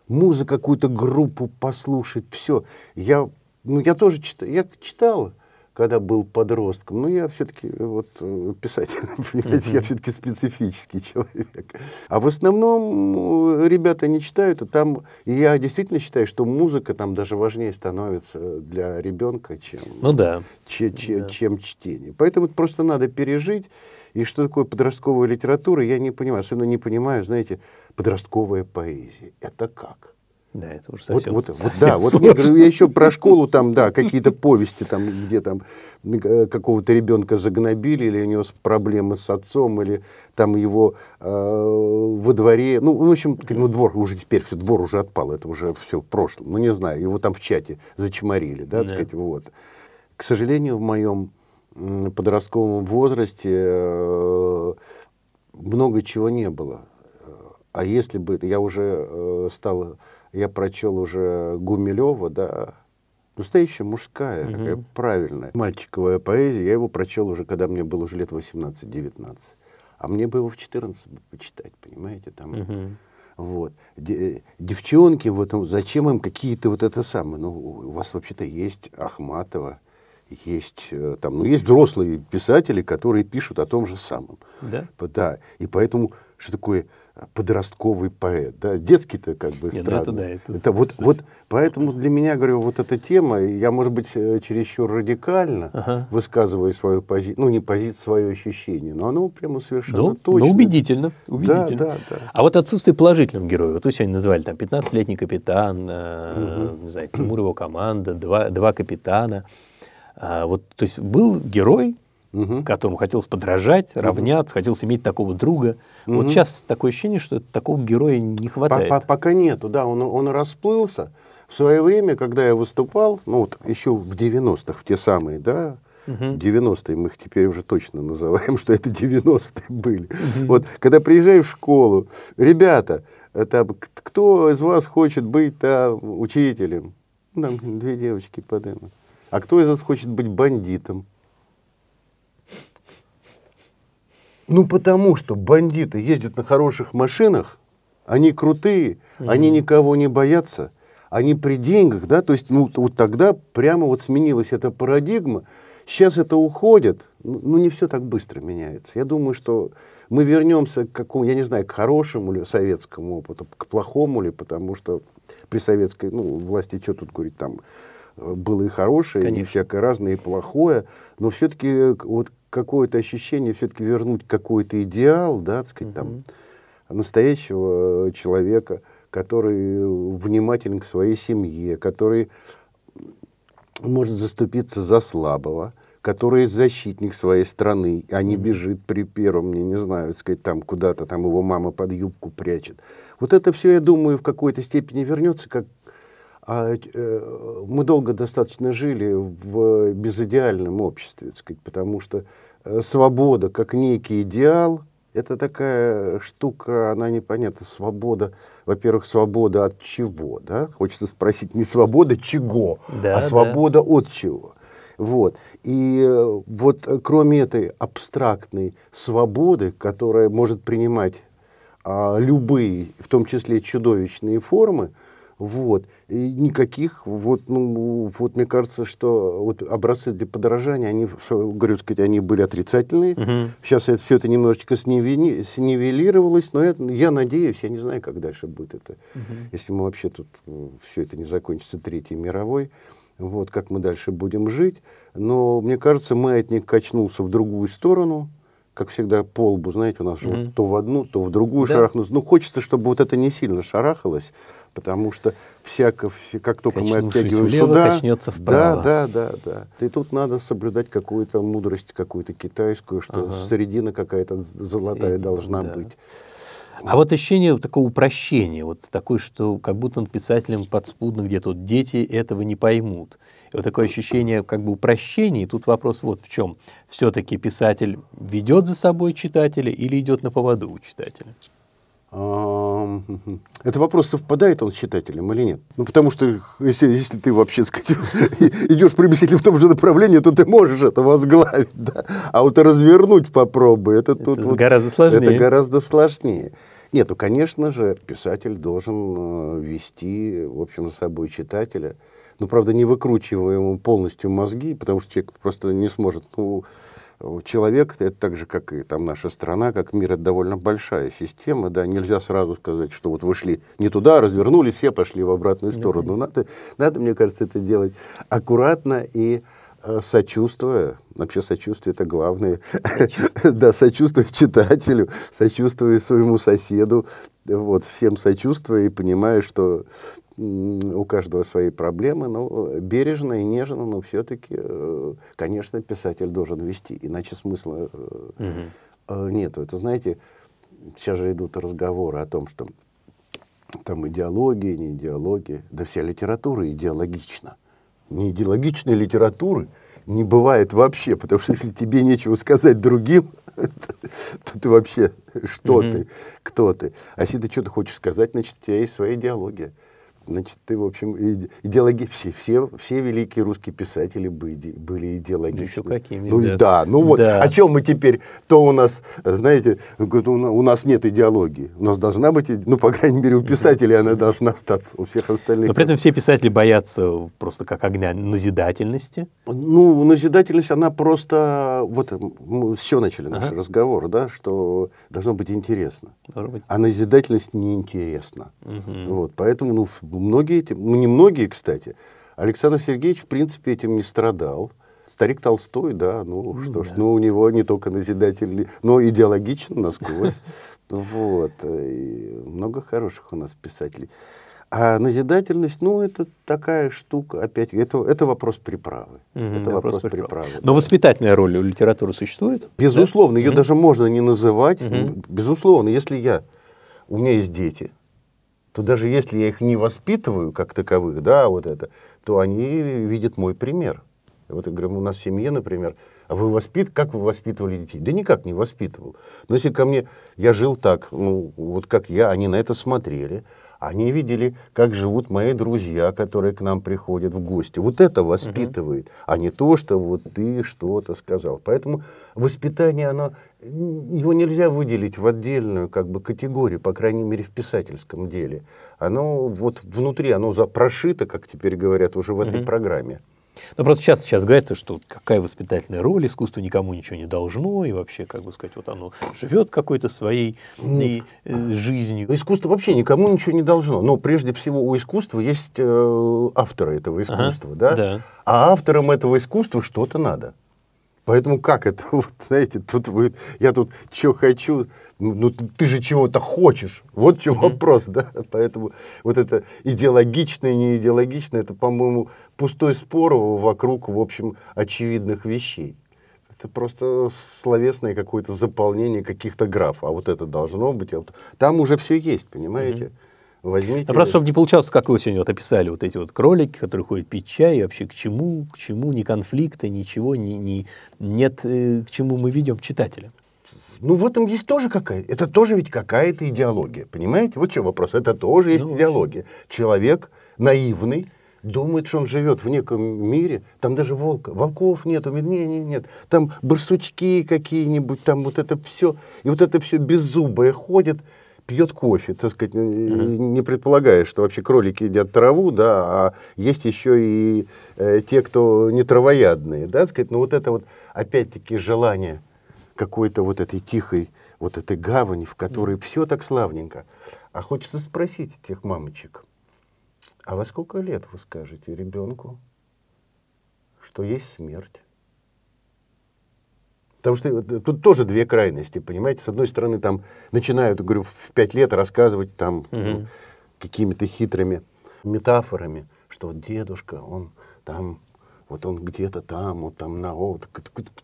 музыку какую-то группу послушать, все. Я, ну, я тоже читал, я читал, когда был подростком. Ну, я все-таки э, вот э, писатель, понимаете, mm-hmm. я все-таки специфический человек. А в основном ну, ребята не читают, а и там я действительно считаю, что музыка там даже важнее становится для ребенка, чем, ну, да. Ч, ч, да. чем чтение. Поэтому просто надо пережить. И что такое подростковая литература, я не понимаю. Особенно не понимаю, знаете, подростковая поэзия. Это как? Да, это уже совсем. Вот, вот, совсем да, вот я говорю, я еще про школу там, да, какие-то повести там, где там э, какого-то ребенка загнобили, или у него проблемы с отцом, или там его э, во дворе, ну, в общем, ну, двор уже теперь, все, двор уже отпал, это уже все в прошлом, ну, не знаю, его там в чате зачморили, да, да. сказать, вот. К сожалению, в моем подростковом возрасте э, много чего не было. Э, а если бы я уже э, стал я прочел уже Гумилева, да, настоящая мужская, угу. такая правильная, мальчиковая поэзия. Я его прочел уже, когда мне было уже лет 18-19. А мне бы его в 14 бы почитать, понимаете, там... Угу. Вот. Девчонки, вот, зачем им какие-то вот это самое? Ну, у вас вообще-то есть Ахматова, есть э, там, ну, есть взрослые писатели, которые пишут о том же самом. Да? Да. И поэтому, что такое подростковый поэт. Да? Детский-то как бы Нет, ну странно. Это, да, это, это вот, кстати. вот, поэтому для меня, говорю, вот эта тема, я, может быть, э, чересчур радикально ага. высказываю свою позицию, ну, не позицию, свое ощущение, но оно прямо совершенно да, ну, ну, точно. Но убедительно. убедительно. Да, да, да. А вот отсутствие положительного героя, вот вы сегодня назвали, там, 15-летний капитан, э, не знаю, Тимур его команда, два, два капитана. А, вот, то есть был герой, угу. которому хотелось подражать, равняться, угу. хотелось иметь такого друга. Угу. Вот сейчас такое ощущение, что такого героя не хватает. По -по Пока нету, да, он, он расплылся. В свое время, когда я выступал, ну вот еще в 90-х, в те самые, да, Угу. 90-е, мы их теперь уже точно называем, что это 90-е были. Угу. Вот, когда приезжаешь в школу, ребята, э, там, кто из вас хочет быть там, учителем? Там две девочки подымут. А кто из вас хочет быть бандитом? Ну, потому что бандиты ездят на хороших машинах, они крутые, mm-hmm. они никого не боятся, они при деньгах, да, то есть, ну, вот тогда прямо вот сменилась эта парадигма. Сейчас это уходит, ну, ну не все так быстро меняется. Я думаю, что мы вернемся к какому, я не знаю, к хорошему ли советскому опыту, к плохому ли, потому что при советской ну, власти, что тут говорить, там было и хорошее, Конечно. и всякое разное, и плохое, но все-таки вот какое-то ощущение, все-таки вернуть какой-то идеал, да, так сказать, угу. там, настоящего э, человека, который внимателен к своей семье, который может заступиться за слабого, который защитник своей страны, а не бежит при первом, я не знаю, сказать, там куда-то, там его мама под юбку прячет. Вот это все, я думаю, в какой-то степени вернется, как а э, мы долго достаточно жили в безидеальном обществе, так сказать, потому что э, свобода как некий идеал, это такая штука, она непонятна. Свобода, во-первых, свобода от чего, да? Хочется спросить, не свобода чего, да, а свобода да. от чего. Вот. И э, вот э, кроме этой абстрактной свободы, которая может принимать а, любые, в том числе чудовищные формы, вот. И никаких, вот, ну, вот мне кажется, что вот образцы для подражания, они, говорю, сказать, они были отрицательные. Угу. Сейчас это, все это немножечко снивели, снивелировалось, но я, я надеюсь, я не знаю, как дальше будет это. Угу. Если мы вообще тут э, все это не закончится Третьей мировой, вот как мы дальше будем жить. Но мне кажется, маятник качнулся в другую сторону как всегда, полбу, знаете, у нас же mm-hmm. вот то в одну, то в другую да. шарахнулось. Ну, хочется, чтобы вот это не сильно шарахалось, потому что всяко, как только мы оттягиваем влево, сюда... качнется вправо. Да, да, да, да. И тут надо соблюдать какую-то мудрость, какую-то китайскую, что ага. середина какая-то золотая середина, должна да. быть. А вот ощущение такого упрощения, вот такое, что как будто он писателем подспудно где-то, вот дети этого не поймут. И вот такое ощущение как бы упрощения. И тут вопрос вот в чем. Все-таки писатель ведет за собой читателя или идет на поводу у читателя? Это вопрос, совпадает он с читателем или нет? Ну, потому что, если, если ты вообще, сказать, идешь приблизительно в том же направлении, то ты можешь это возглавить, да? А вот развернуть попробуй, это, это тут... Вот, гораздо сложнее. Это гораздо сложнее. Нет, ну, конечно же, писатель должен э, вести, в общем, за собой читателя – но, правда, не выкручиваем полностью мозги, потому что человек просто не сможет. Ну, человек, это так же, как и там наша страна, как мир, это довольно большая система, да, нельзя сразу сказать, что вот вышли не туда, а развернули, все пошли в обратную сторону. mm Надо, надо, мне кажется, это делать аккуратно и э, сочувствуя, вообще сочувствие это главное, сочувствие. да, сочувствуя читателю, сочувствуя своему соседу, вот, всем сочувствуя и понимая, что у каждого свои проблемы, но бережно и нежно, но все-таки, э, конечно, писатель должен вести, иначе смысла угу. нету. Это, знаете, сейчас же идут разговоры о том, что там идеологии, не идеология, да вся литература идеологична. Не идеологичной литературы не бывает вообще, потому что если тебе нечего сказать другим, то ты вообще что ты, кто ты. А если ты что-то хочешь сказать, значит, у тебя есть своя идеология. Значит, ты, в общем, идеологи... все, все, все великие русские писатели были, были идеологичны. Ну, еще какие, ну да. да, ну вот, да. о чем мы теперь, то у нас, знаете, у нас нет идеологии, у нас должна быть, ну, по крайней мере, у писателей она должна остаться, у всех остальных. Но при этом все писатели боятся просто как огня назидательности. Ну, назидательность, она просто, вот мы все начали наш ага. разговор, да, что должно быть интересно. Должно быть. А назидательность неинтересна. Угу. Вот, поэтому, ну, ну, многие этим, ну, не многие, кстати. Александр Сергеевич, в принципе, этим не страдал. Старик Толстой, да, ну, ну что да. ж, ну у него не только назидатель, но идеологичен насквозь. Вот. много хороших у нас писателей. А назидательность, ну, это такая штука, опять, это, это вопрос приправы. Mm-hmm, это вопрос, вопрос приправы. приправы. Но да. воспитательная роль у литературы существует? Безусловно, да? ее mm-hmm. даже можно не называть. Mm-hmm. Безусловно, если я, у меня есть дети, то даже если я их не воспитываю как таковых, да, вот это, то они видят мой пример. Вот я говорю, у нас в семье, например, а вы воспит, как вы воспитывали детей? Да никак не воспитывал. Но если ко мне, я жил так, ну, вот как я, они на это смотрели, они видели, как живут мои друзья, которые к нам приходят в гости. Вот это воспитывает, угу. а не то, что вот ты что-то сказал. Поэтому воспитание, оно, его нельзя выделить в отдельную как бы, категорию, по крайней мере, в писательском деле. Оно вот внутри, оно запрошито, как теперь говорят уже в угу. этой программе. Ну, просто сейчас, сейчас говорится, что какая воспитательная роль, искусство никому ничего не должно, и вообще, как бы сказать, вот оно живет какой-то своей и, э, жизнью. Искусство вообще никому ничего не должно. Но прежде всего у искусства есть э, авторы этого искусства, ага, да? да? А авторам этого искусства что-то надо. Поэтому как это, вот, знаете, тут вы, я тут что хочу, ну, ну ты, ты же чего-то хочешь, вот чего mm-hmm. вопрос, да, поэтому вот это идеологично не идеологичное, это, по-моему, пустой спор вокруг, в общем, очевидных вещей. Это просто словесное какое-то заполнение каких-то граф, а вот это должно быть, а вот... там уже все есть, понимаете? Mm-hmm. Возьмите... Да просто, чтобы не получалось, как вы сегодня вот описали, вот эти вот кролики, которые ходят пить чай, и вообще к чему, к чему, ни конфликта, ничего, ни, ни, нет, э, к чему мы ведем читателя. Ну, в этом есть тоже какая это тоже ведь какая-то идеология, понимаете? Вот что вопрос, это тоже есть ну, идеология. Человек наивный, думает, что он живет в неком мире, там даже волка, волков нет, нет, нет, нет, там барсучки какие-нибудь, там вот это все, и вот это все беззубое ходит, пьет кофе, так сказать, uh -huh. не предполагая, что вообще кролики едят траву, да, а есть еще и э, те, кто не травоядные, да, так сказать, но вот это вот, опять-таки, желание какой-то вот этой тихой, вот этой гавани, в которой uh -huh. все так славненько. А хочется спросить тех мамочек, а во сколько лет вы скажете ребенку, что есть смерть? Потому что э, тут тоже две крайности, понимаете? С одной стороны, там начинают, говорю, в пять лет рассказывать там угу. ну, какими-то хитрыми метафорами, что вот дедушка, он там, вот он где-то там, вот там на, вот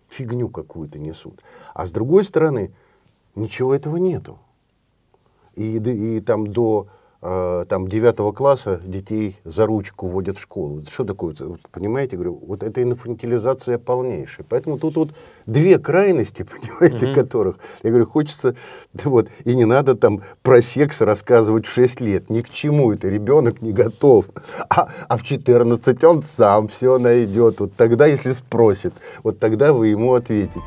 фигню какую-то несут. А с другой стороны, ничего этого нету. И, и там до Э, там 9 класса детей за ручку водят в школу. Что такое? Вот, понимаете, говорю, вот это инфантилизация полнейшая. Поэтому тут вот две крайности, понимаете, mm-hmm. которых, я говорю, хочется, да вот, и не надо там про секс рассказывать в 6 лет, ни к чему это, ребенок не готов. А, а в 14 он сам все найдет, вот тогда, если спросит, вот тогда вы ему ответите.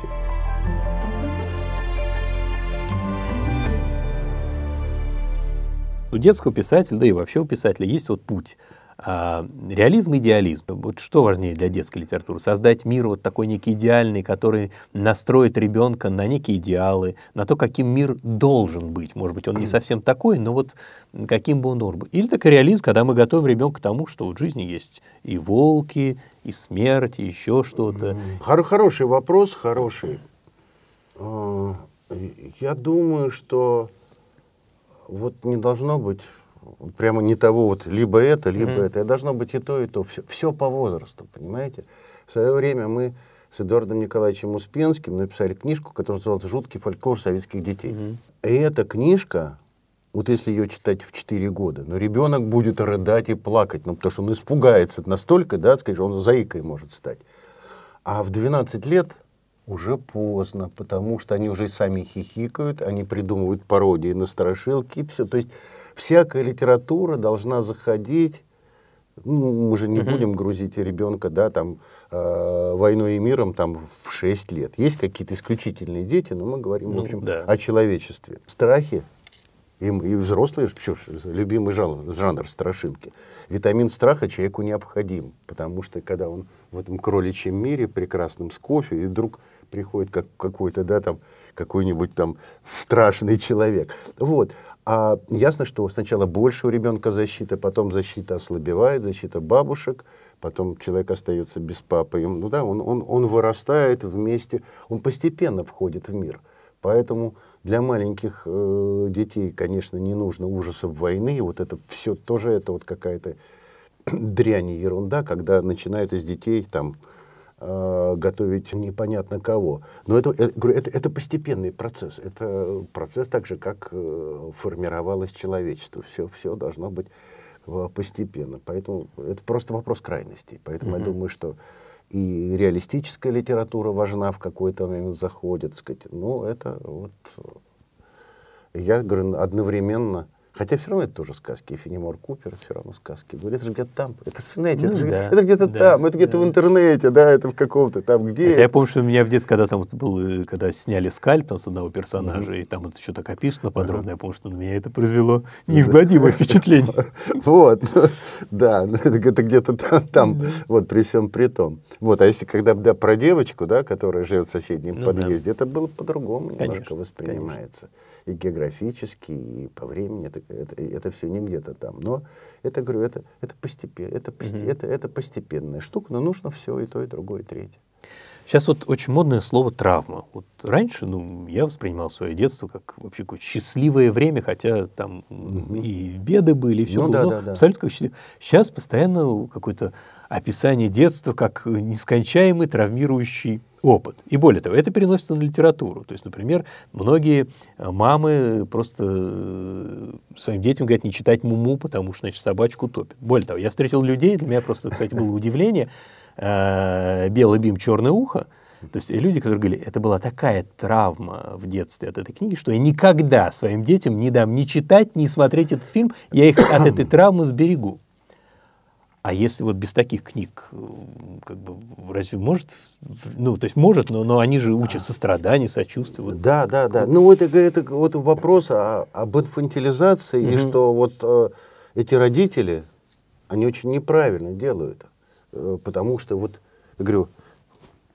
У детского писателя, да и вообще у писателя есть вот путь. А, реализм и идеализм. Вот что важнее для детской литературы? Создать мир вот такой некий идеальный, который настроит ребенка на некие идеалы, на то, каким мир должен быть. Может быть, он не совсем такой, но вот каким бы он должен быть. Или такой реализм, когда мы готовим ребенка к тому, что в жизни есть и волки, и смерть, и еще что-то. Хор хороший вопрос, хороший. А, я думаю, что вот не должно быть прямо не того вот либо это, либо mm-hmm. это. Это должно быть и то, и то. Все, все по возрасту, понимаете? В свое время мы с Эдуардом Николаевичем Успенским написали книжку, которая называлась «Жуткий фольклор советских детей». Mm-hmm. И эта книжка, вот если ее читать в 4 года, но ну, ребенок будет рыдать и плакать, ну, потому что он испугается настолько, да, скажем, он заикой может стать. А в 12 лет уже поздно, потому что они уже сами хихикают, они придумывают пародии на страшилки, все. То есть всякая литература должна заходить. Ну, мы же не угу. будем грузить ребенка, да, там, э, войной и миром там в 6 лет. Есть какие-то исключительные дети, но мы говорим, ну, в общем, да. о человечестве. Страхи и, и взрослые, что ж, любимый жанр, жанр страшилки. Витамин страха человеку необходим, потому что когда он в этом кроличьем мире прекрасном с кофе, и вдруг приходит как какой-то, да, там, какой-нибудь там страшный человек. Вот. А ясно, что сначала больше у ребенка защиты потом защита ослабевает, защита бабушек, потом человек остается без папы. И, ну да, он, он, он вырастает вместе, он постепенно входит в мир. Поэтому для маленьких э, детей, конечно, не нужно ужасов войны. вот это все тоже это вот какая-то дрянь и ерунда, когда начинают из детей там Э, готовить непонятно кого. Но это, это, это, это постепенный процесс. Это процесс так же, как э, формировалось человечество. Все, все должно быть э, постепенно. Поэтому это просто вопрос крайностей. Поэтому mm-hmm. я думаю, что и реалистическая литература важна в какой-то момент заходит. Сказать. Ну, это вот... Я говорю, одновременно Хотя все равно это тоже сказки. И Фенимор Купер все равно сказки. Говорит, ну, это же где-то там. Это, знаете, ну, это, да, где-то да, там, это где-то да. в интернете, да, это в каком-то там где. Хотя я помню, что у меня в детстве, когда там был, э, когда сняли скальп там, с одного персонажа, mm-hmm. и там это еще так описано подробно, mm-hmm. я помню, что на меня это произвело неизгладимое впечатление. Вот, ну, да, ну, это где-то там, там, вот при всем при том. Вот, а если когда про девочку, да, которая живет в соседнем подъезде, это было по-другому немножко воспринимается и географически, и по времени, это, это, это все не где-то там. Но это, говорю, это, это, постепенно, это, постепенно, mm это, это постепенная штука, но нужно все и то, и другое, и третье. Сейчас вот очень модное слово травма. Вот раньше, ну, я воспринимал свое детство как вообще какое счастливое время, хотя там угу. и беды были, и все ну, было. Да, да, да. Абсолютно как счастливое. Сейчас постоянно какой-то описание детства как нескончаемый травмирующий опыт. И более того, это переносится на литературу. То есть, например, многие э, мамы просто э, своим детям говорят не читать муму, потому что, значит, собачку топит. Более того, я встретил людей, для меня просто, кстати, было удивление, э, белый бим, черное ухо, то есть люди, которые говорили, это была такая травма в детстве от этой книги, что я никогда своим детям не дам ни читать, ни смотреть этот фильм, я их от этой травмы сберегу. А если вот без таких книг, как бы, разве может? Ну, то есть может, но, но они же учат сострадание, сочувствие. Вот. Да, да, да. Ну, это, это вот вопрос о, об инфантилизации, угу. и что вот э, эти родители, они очень неправильно делают. Э, потому что вот, я говорю,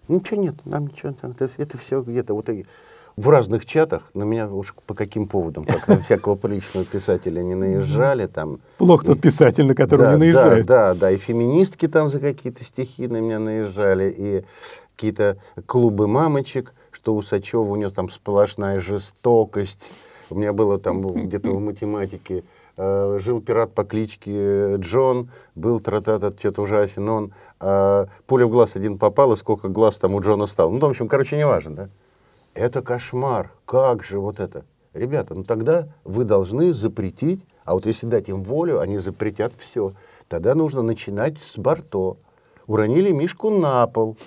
ничего нет, нам ничего, это, это все где-то. Вот, в разных чатах, на меня уж по каким поводам, как на всякого приличного писателя не наезжали там. Плохо тот писатель, на которого да, не наезжают. Да, да, да, и феминистки там за какие-то стихи на меня наезжали, и какие-то клубы мамочек, что у Сачева у нее там сплошная жестокость. У меня было там где-то в математике э, жил пират по кличке Джон, был тратат что-то ужасен он, а пуля в глаз один попала, сколько глаз там у Джона стало. Ну, в общем, короче, неважно, да? это кошмар, как же вот это? Ребята, ну тогда вы должны запретить, а вот если дать им волю, они запретят все. Тогда нужно начинать с борто. Уронили мишку на пол,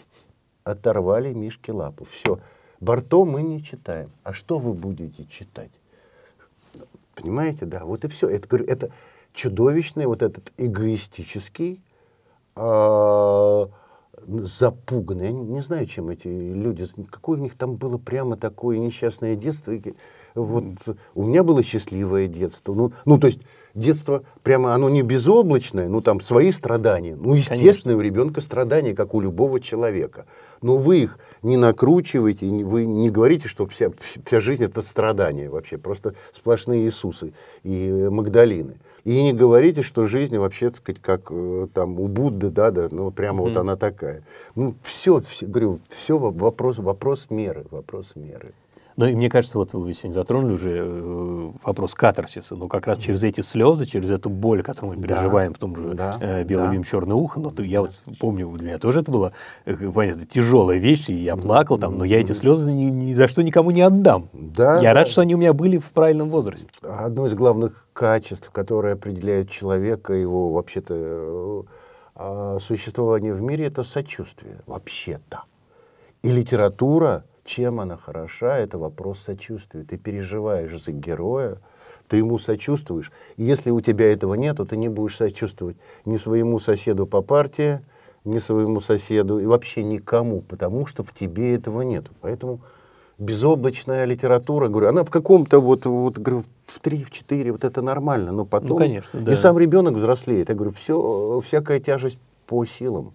оторвали мишки лапу. Все. Борто мы не читаем. А что вы будете читать? Понимаете, да, вот и все. Это, это чудовищный вот этот эгоистический, а, запуганы. Я не знаю, чем эти люди, какое у них там было прямо такое несчастное детство. Вот у меня было счастливое детство. Ну, ну то есть детство прямо, оно не безоблачное, ну там свои страдания. Ну, естественно, Конечно. у ребенка страдания, как у любого человека. Но вы их не накручиваете, вы не говорите, что вся, вся жизнь это страдания вообще. Просто сплошные Иисусы и Магдалины. И не говорите, что жизнь вообще, так сказать, как э, там у Будды, да, да, ну прямо mm-hmm. вот она такая. Ну все, все говорю, все вопрос, вопрос меры, вопрос меры. Ну и мне кажется, вот вы сегодня затронули уже э, вопрос катарсиса, но ну, как раз через эти слезы, через эту боль, которую мы переживаем, да, потом же да, э, белый да. Бим, черное ухо, но ну, я вот помню, для меня тоже это было, э, понятно, тяжелая вещь, и я плакал там, но я эти слезы ни, ни за что никому не отдам. Да, я рад, что они у меня были в правильном возрасте. Одно из главных качеств, которое определяет человека, его вообще-то существование в мире, это сочувствие вообще-то. И литература – чем она хороша, это вопрос сочувствия. Ты переживаешь за героя, ты ему сочувствуешь. И если у тебя этого нет, то ты не будешь сочувствовать ни своему соседу по партии, ни своему соседу, и вообще никому, потому что в тебе этого нет. Поэтому безоблачная литература, говорю, она в каком-то вот, вот говорю, в три, в четыре, вот это нормально, но потом... Ну, конечно, да. И сам ребенок взрослеет. Я говорю, все, всякая тяжесть по силам.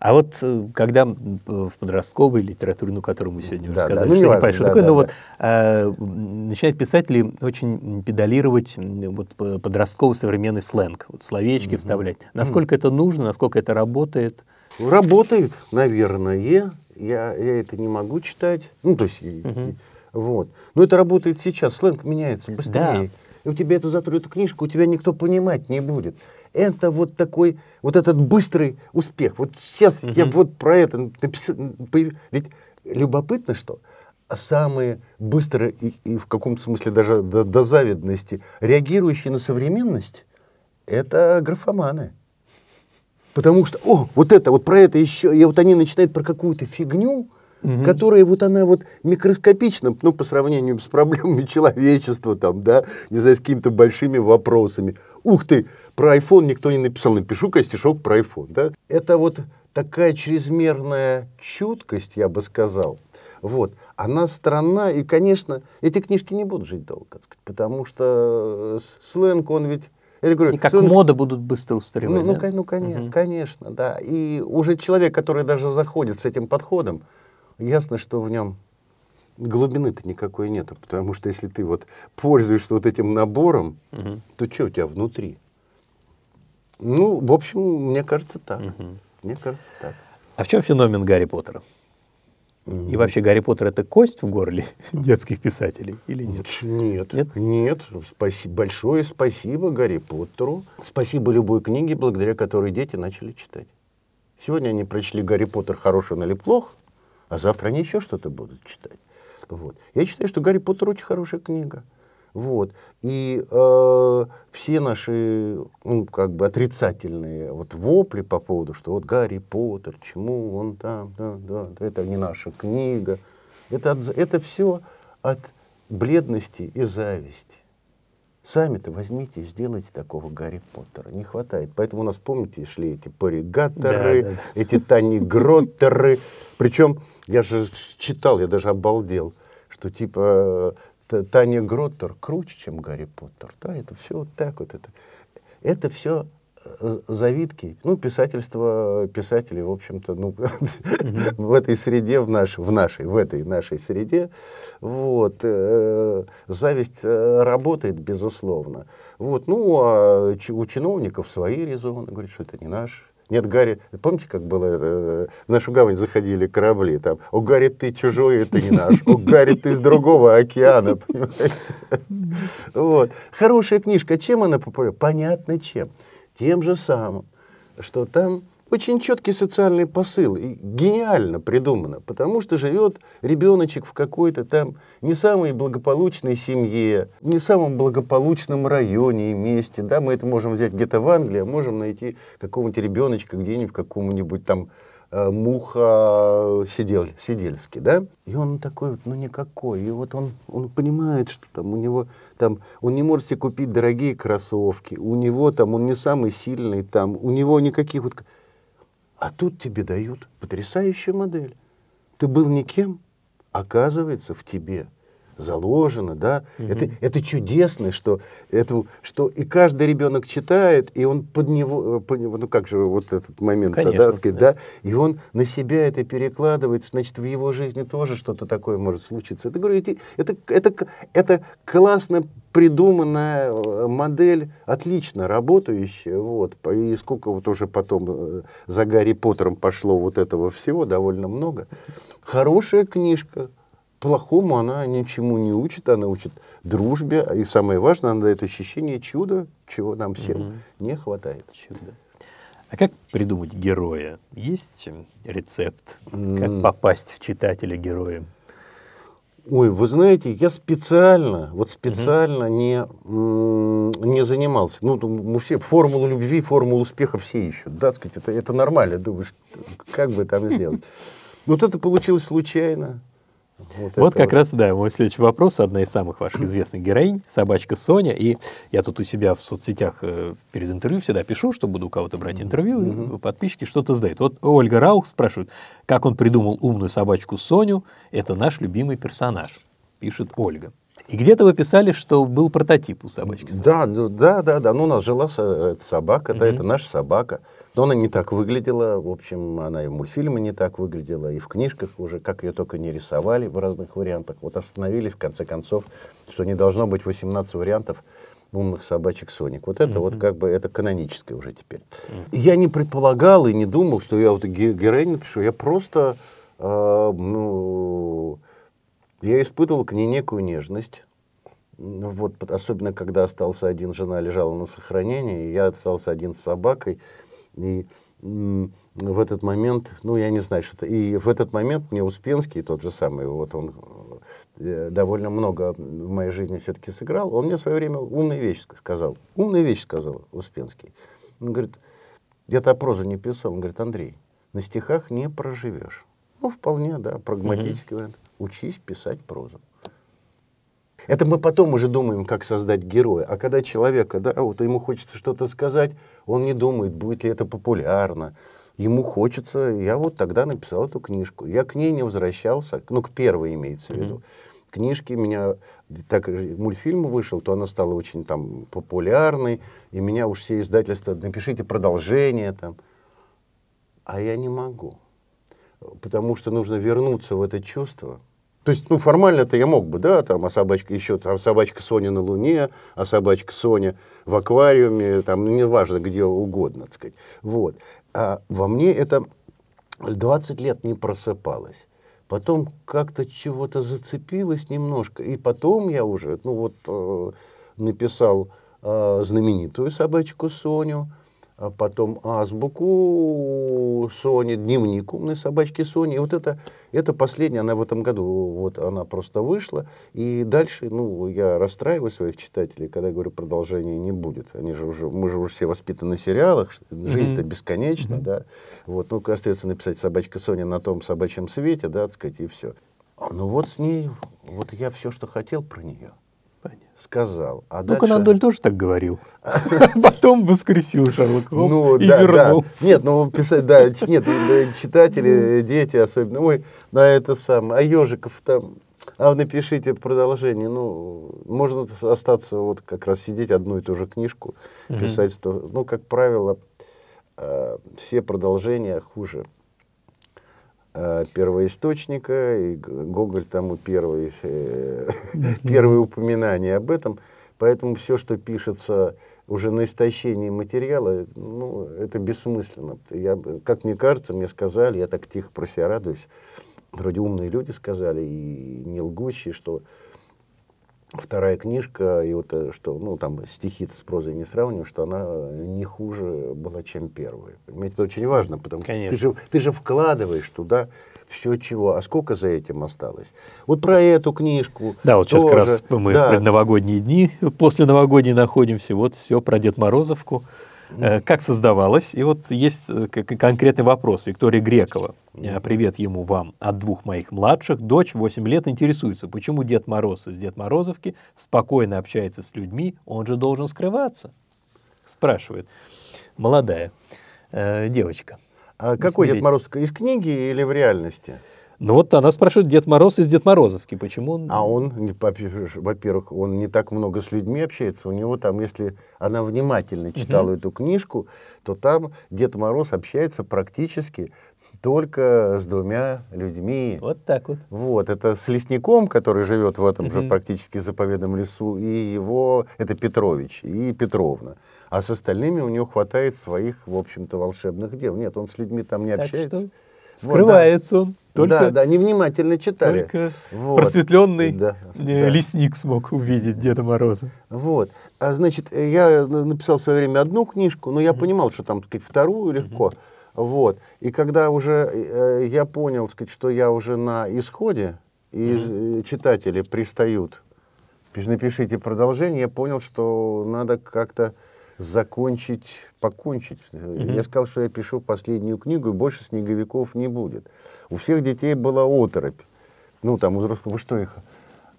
А вот э, когда в подростковой литературе, ну, которую мы сегодня уже да, сказали, да, ну, что не понимаю, да, такое, да, но да. вот э, начинают писатели очень педалировать вот, подростковый современный сленг, вот, словечки mm-hmm. вставлять. Насколько mm-hmm. это нужно, насколько это работает? Ну, работает, наверное. Я, я это не могу читать. Ну, то есть, mm-hmm. вот. Но это работает сейчас, сленг меняется быстрее. Да. И у тебя это эту затрутую книжку, у тебя никто понимать не будет это вот такой, вот этот быстрый успех. Вот сейчас угу. я вот про это написал. Ведь любопытно, что самые быстрые и, и в каком-то смысле даже до, до завидности реагирующие на современность, это графоманы. Потому что, о, вот это, вот про это еще, и вот они начинают про какую-то фигню, угу. которая вот она вот микроскопична, ну, по сравнению с проблемами человечества, там, да, не знаю, с какими-то большими вопросами. Ух ты, про iPhone никто не написал, напишу-ка стишок про iPhone. Да? Это вот такая чрезмерная чуткость, я бы сказал, вот. Она странна и, конечно, эти книжки не будут жить долго, сказать, потому что э, сленг, он ведь... я говорю, и как сленг... мода будут быстро устаревать. Ну, ну да? ну конечно, угу. конечно, да. И уже человек, который даже заходит с этим подходом, ясно, что в нем глубины-то никакой нету, потому что если ты вот пользуешься вот этим набором, угу. то что у тебя внутри? Ну, в общем, мне кажется так. Угу. Мне кажется так. А в чем феномен Гарри Поттера? И вообще Гарри Поттер это кость в горле детских писателей или нет? Нет, нет, нет. Спасибо. большое спасибо Гарри Поттеру. Спасибо любой книге, благодаря которой дети начали читать. Сегодня они прочли Гарри Поттер хорош он или плох, а завтра они еще что-то будут читать. Вот. Я считаю, что Гарри Поттер очень хорошая книга. Вот. И э, все наши ну, как бы отрицательные вот вопли по поводу, что вот Гарри Поттер, чему он там, да, да, это не наша книга, это, от, это все от бледности и зависти. Сами-то возьмите и сделайте такого Гарри Поттера. Не хватает. Поэтому у нас, помните, шли эти паригаторы, да, да. эти танигроттеры. Причем, я же читал, я даже обалдел, что типа Таня Гроттер круче, чем Гарри Поттер. Да, это все вот так вот. Это, это все э, завидки. Ну, писательство писателей, в общем-то, ну, в этой среде, в, нашей, в нашей, в этой нашей среде, вот, э, зависть э, работает, безусловно. Вот, ну, а у чиновников свои резоны, говорят, что это не наш нет, Гарри, помните, как было, э, в нашу гавань заходили корабли, там, о, Гарри, ты чужой, это не наш, о, Гарри, ты из другого океана, понимаете? Вот. Хорошая книжка, чем она популярна? Понятно, чем. Тем же самым, что там очень четкий социальный посыл и гениально придумано, потому что живет ребеночек в какой-то там не самой благополучной семье, не самом благополучном районе и месте. Да, мы это можем взять где-то в Англии, а можем найти какого-нибудь ребеночка где-нибудь в каком-нибудь там э, муха сидел сидельский, да? И он такой вот, ну никакой. И вот он, он понимает, что там у него там, он не может себе купить дорогие кроссовки, у него там, он не самый сильный там, у него никаких вот а тут тебе дают потрясающую модель. Ты был никем, оказывается, в тебе заложено, да. Угу. Это, это чудесно, что, это, что и каждый ребенок читает, и он под него, э, под него ну как же вот этот момент, Конечно, да, сказать, да. да, и он на себя это перекладывает, значит, в его жизни тоже что-то такое может случиться. Это, говорю, это, это, это, это классно придуманная э, модель, отлично работающая, вот, и сколько вот уже потом э, за Гарри Поттером пошло вот этого всего, довольно много. Хорошая книжка, плохому она ничему не учит, она учит дружбе, и самое важное, она дает ощущение чуда, чего нам всем угу. не хватает. Чудо. А как придумать героя? Есть рецепт? Как попасть в читателя героем? Ой, вы знаете, я специально, вот специально mm не, не занимался. Ну, мы все формулу любви, формулу успеха все ищут. Да, так сказать, это, это нормально, думаешь, как бы там сделать. Вот это получилось случайно. Вот, вот как вот. раз, да, мой следующий вопрос. Одна из самых ваших известных героинь, собачка Соня. И я тут у себя в соцсетях э, перед интервью всегда пишу, что буду у кого-то брать интервью, mm-hmm. подписчики что-то задают. Вот Ольга Раух спрашивает, как он придумал умную собачку Соню? Это наш любимый персонаж, пишет Ольга. И где-то вы писали, что был прототип у собачки. Да, ну, да, да, да. Ну, у нас жила э, собака, mm-hmm. да, это наша собака. Но она не так выглядела, в общем, она и в мультфильме не так выглядела, и в книжках уже, как ее только не рисовали в разных вариантах. Вот остановились, в конце концов, что не должно быть 18 вариантов умных собачек Соник. Вот это mm-hmm. вот как бы это каноническое уже теперь. Mm-hmm. Я не предполагал и не думал, что я вот героиню напишу. Я просто, э, ну, я испытывал к ней некую нежность. Ну, вот, особенно когда остался один, жена лежала на сохранении, и я остался один с собакой. И в этот момент, ну, я не знаю, что-то... И в этот момент мне Успенский, тот же самый, вот он э, довольно много в моей жизни все-таки сыграл, он мне в свое время умную вещь сказал. Умную вещь сказал Успенский. Он говорит, где то прозу не писал. Он говорит, Андрей, на стихах не проживешь. Ну, вполне, да, прагматический угу. вариант. Учись писать прозу. Это мы потом уже думаем, как создать героя. А когда человека, да, вот ему хочется что-то сказать, он не думает, будет ли это популярно. Ему хочется. Я вот тогда написал эту книжку. Я к ней не возвращался, ну, к первой имеется в виду. Mm -hmm. Книжки меня, так мультфильм вышел, то она стала очень там популярной, и меня уж все издательства, напишите продолжение там. А я не могу, потому что нужно вернуться в это чувство, то есть, ну, формально-то я мог бы, да, там, а собачка еще, там, собачка Соня на Луне, а собачка Соня в аквариуме, там, ну, неважно, где угодно, так сказать. Вот. А во мне это 20 лет не просыпалось. Потом как-то чего-то зацепилось немножко. И потом я уже, ну, вот, э, написал э, знаменитую собачку Соню, а потом азбуку Сони, дневник умной собачки Сони. И вот это, это последняя, она в этом году, вот она просто вышла. И дальше, ну, я расстраиваю своих читателей, когда говорю, продолжения не будет. Они же уже, мы же уже все воспитаны в сериалах, жизнь-то mm-hmm. бесконечна, mm-hmm. да. Вот, ну, остается написать собачка Соня на том собачьем свете, да, так сказать, и все. А, ну вот с ней, вот я все, что хотел про нее сказал. А ну, дальше... Конан тоже так говорил. Потом воскресил Шерлок Холмс ну и вернул. Нет, ну, писать, да, нет, ну, читатели, э, дети особенно, ой, на это самое, а ежиков там, а напишите продолжение, ну, можно остаться вот как раз сидеть одну и ту же книжку, писать, что, ну, как правило, э, все продолжения хуже. Э, первоисточника, и Гоголь тому первый, э, первое упоминание об этом. Поэтому все, что пишется уже на истощении материала, ну, это бессмысленно. Я, как мне кажется, мне сказали, я так тихо про себя радуюсь, вроде умные люди сказали, и не лгущие, что вторая книжка, и вот э, что, ну, там стихи с прозой не сравним, что она э, не хуже была, чем первая. Понимаете, это очень важно, потому что ты же, ты же вкладываешь туда все чего, а сколько за этим осталось. Вот про эту книжку. Да, вот тоже. сейчас как раз мы да. в предновогодние дни, после новогодней находимся, вот все про Дед Морозовку. Э, как создавалось, И вот есть э, конкретный вопрос. Виктория Грекова, э, привет ему вам, от двух моих младших. Дочь 8 лет интересуется, почему Дед Мороз из Дед Морозовки спокойно общается с людьми, он же должен скрываться? Спрашивает молодая э, девочка. А какой Дед Мороз, из книги или в реальности? Ну вот она спрашивает, Дед Мороз из Дед Морозовки, почему он... А он, во-первых, он не так много с людьми общается. У него там, если она внимательно читала угу. эту книжку, то там Дед Мороз общается практически только с двумя людьми. Вот так вот. Вот, это с лесником, который живет в этом угу. же практически заповедном лесу, и его, это Петрович и Петровна а с остальными у него хватает своих, в общем-то, волшебных дел. Нет, он с людьми там не так общается. Что? Скрывается вот, да. он. Только, да, да, невнимательно читали. Только вот. просветленный да, э, да. лесник смог увидеть Деда Мороза. Вот. А, значит, э, я э, написал в свое время одну книжку, но я угу. понимал, что там, так сказать, вторую легко. Угу. Вот. И когда уже э, я понял, так сказать, что я уже на исходе, и угу. читатели пристают, напишите продолжение, я понял, что надо как-то закончить, покончить. Mm-hmm. Я сказал, что я пишу последнюю книгу, и больше снеговиков не будет. У всех детей была оторопь. Ну, там, у взрослых, вы что их,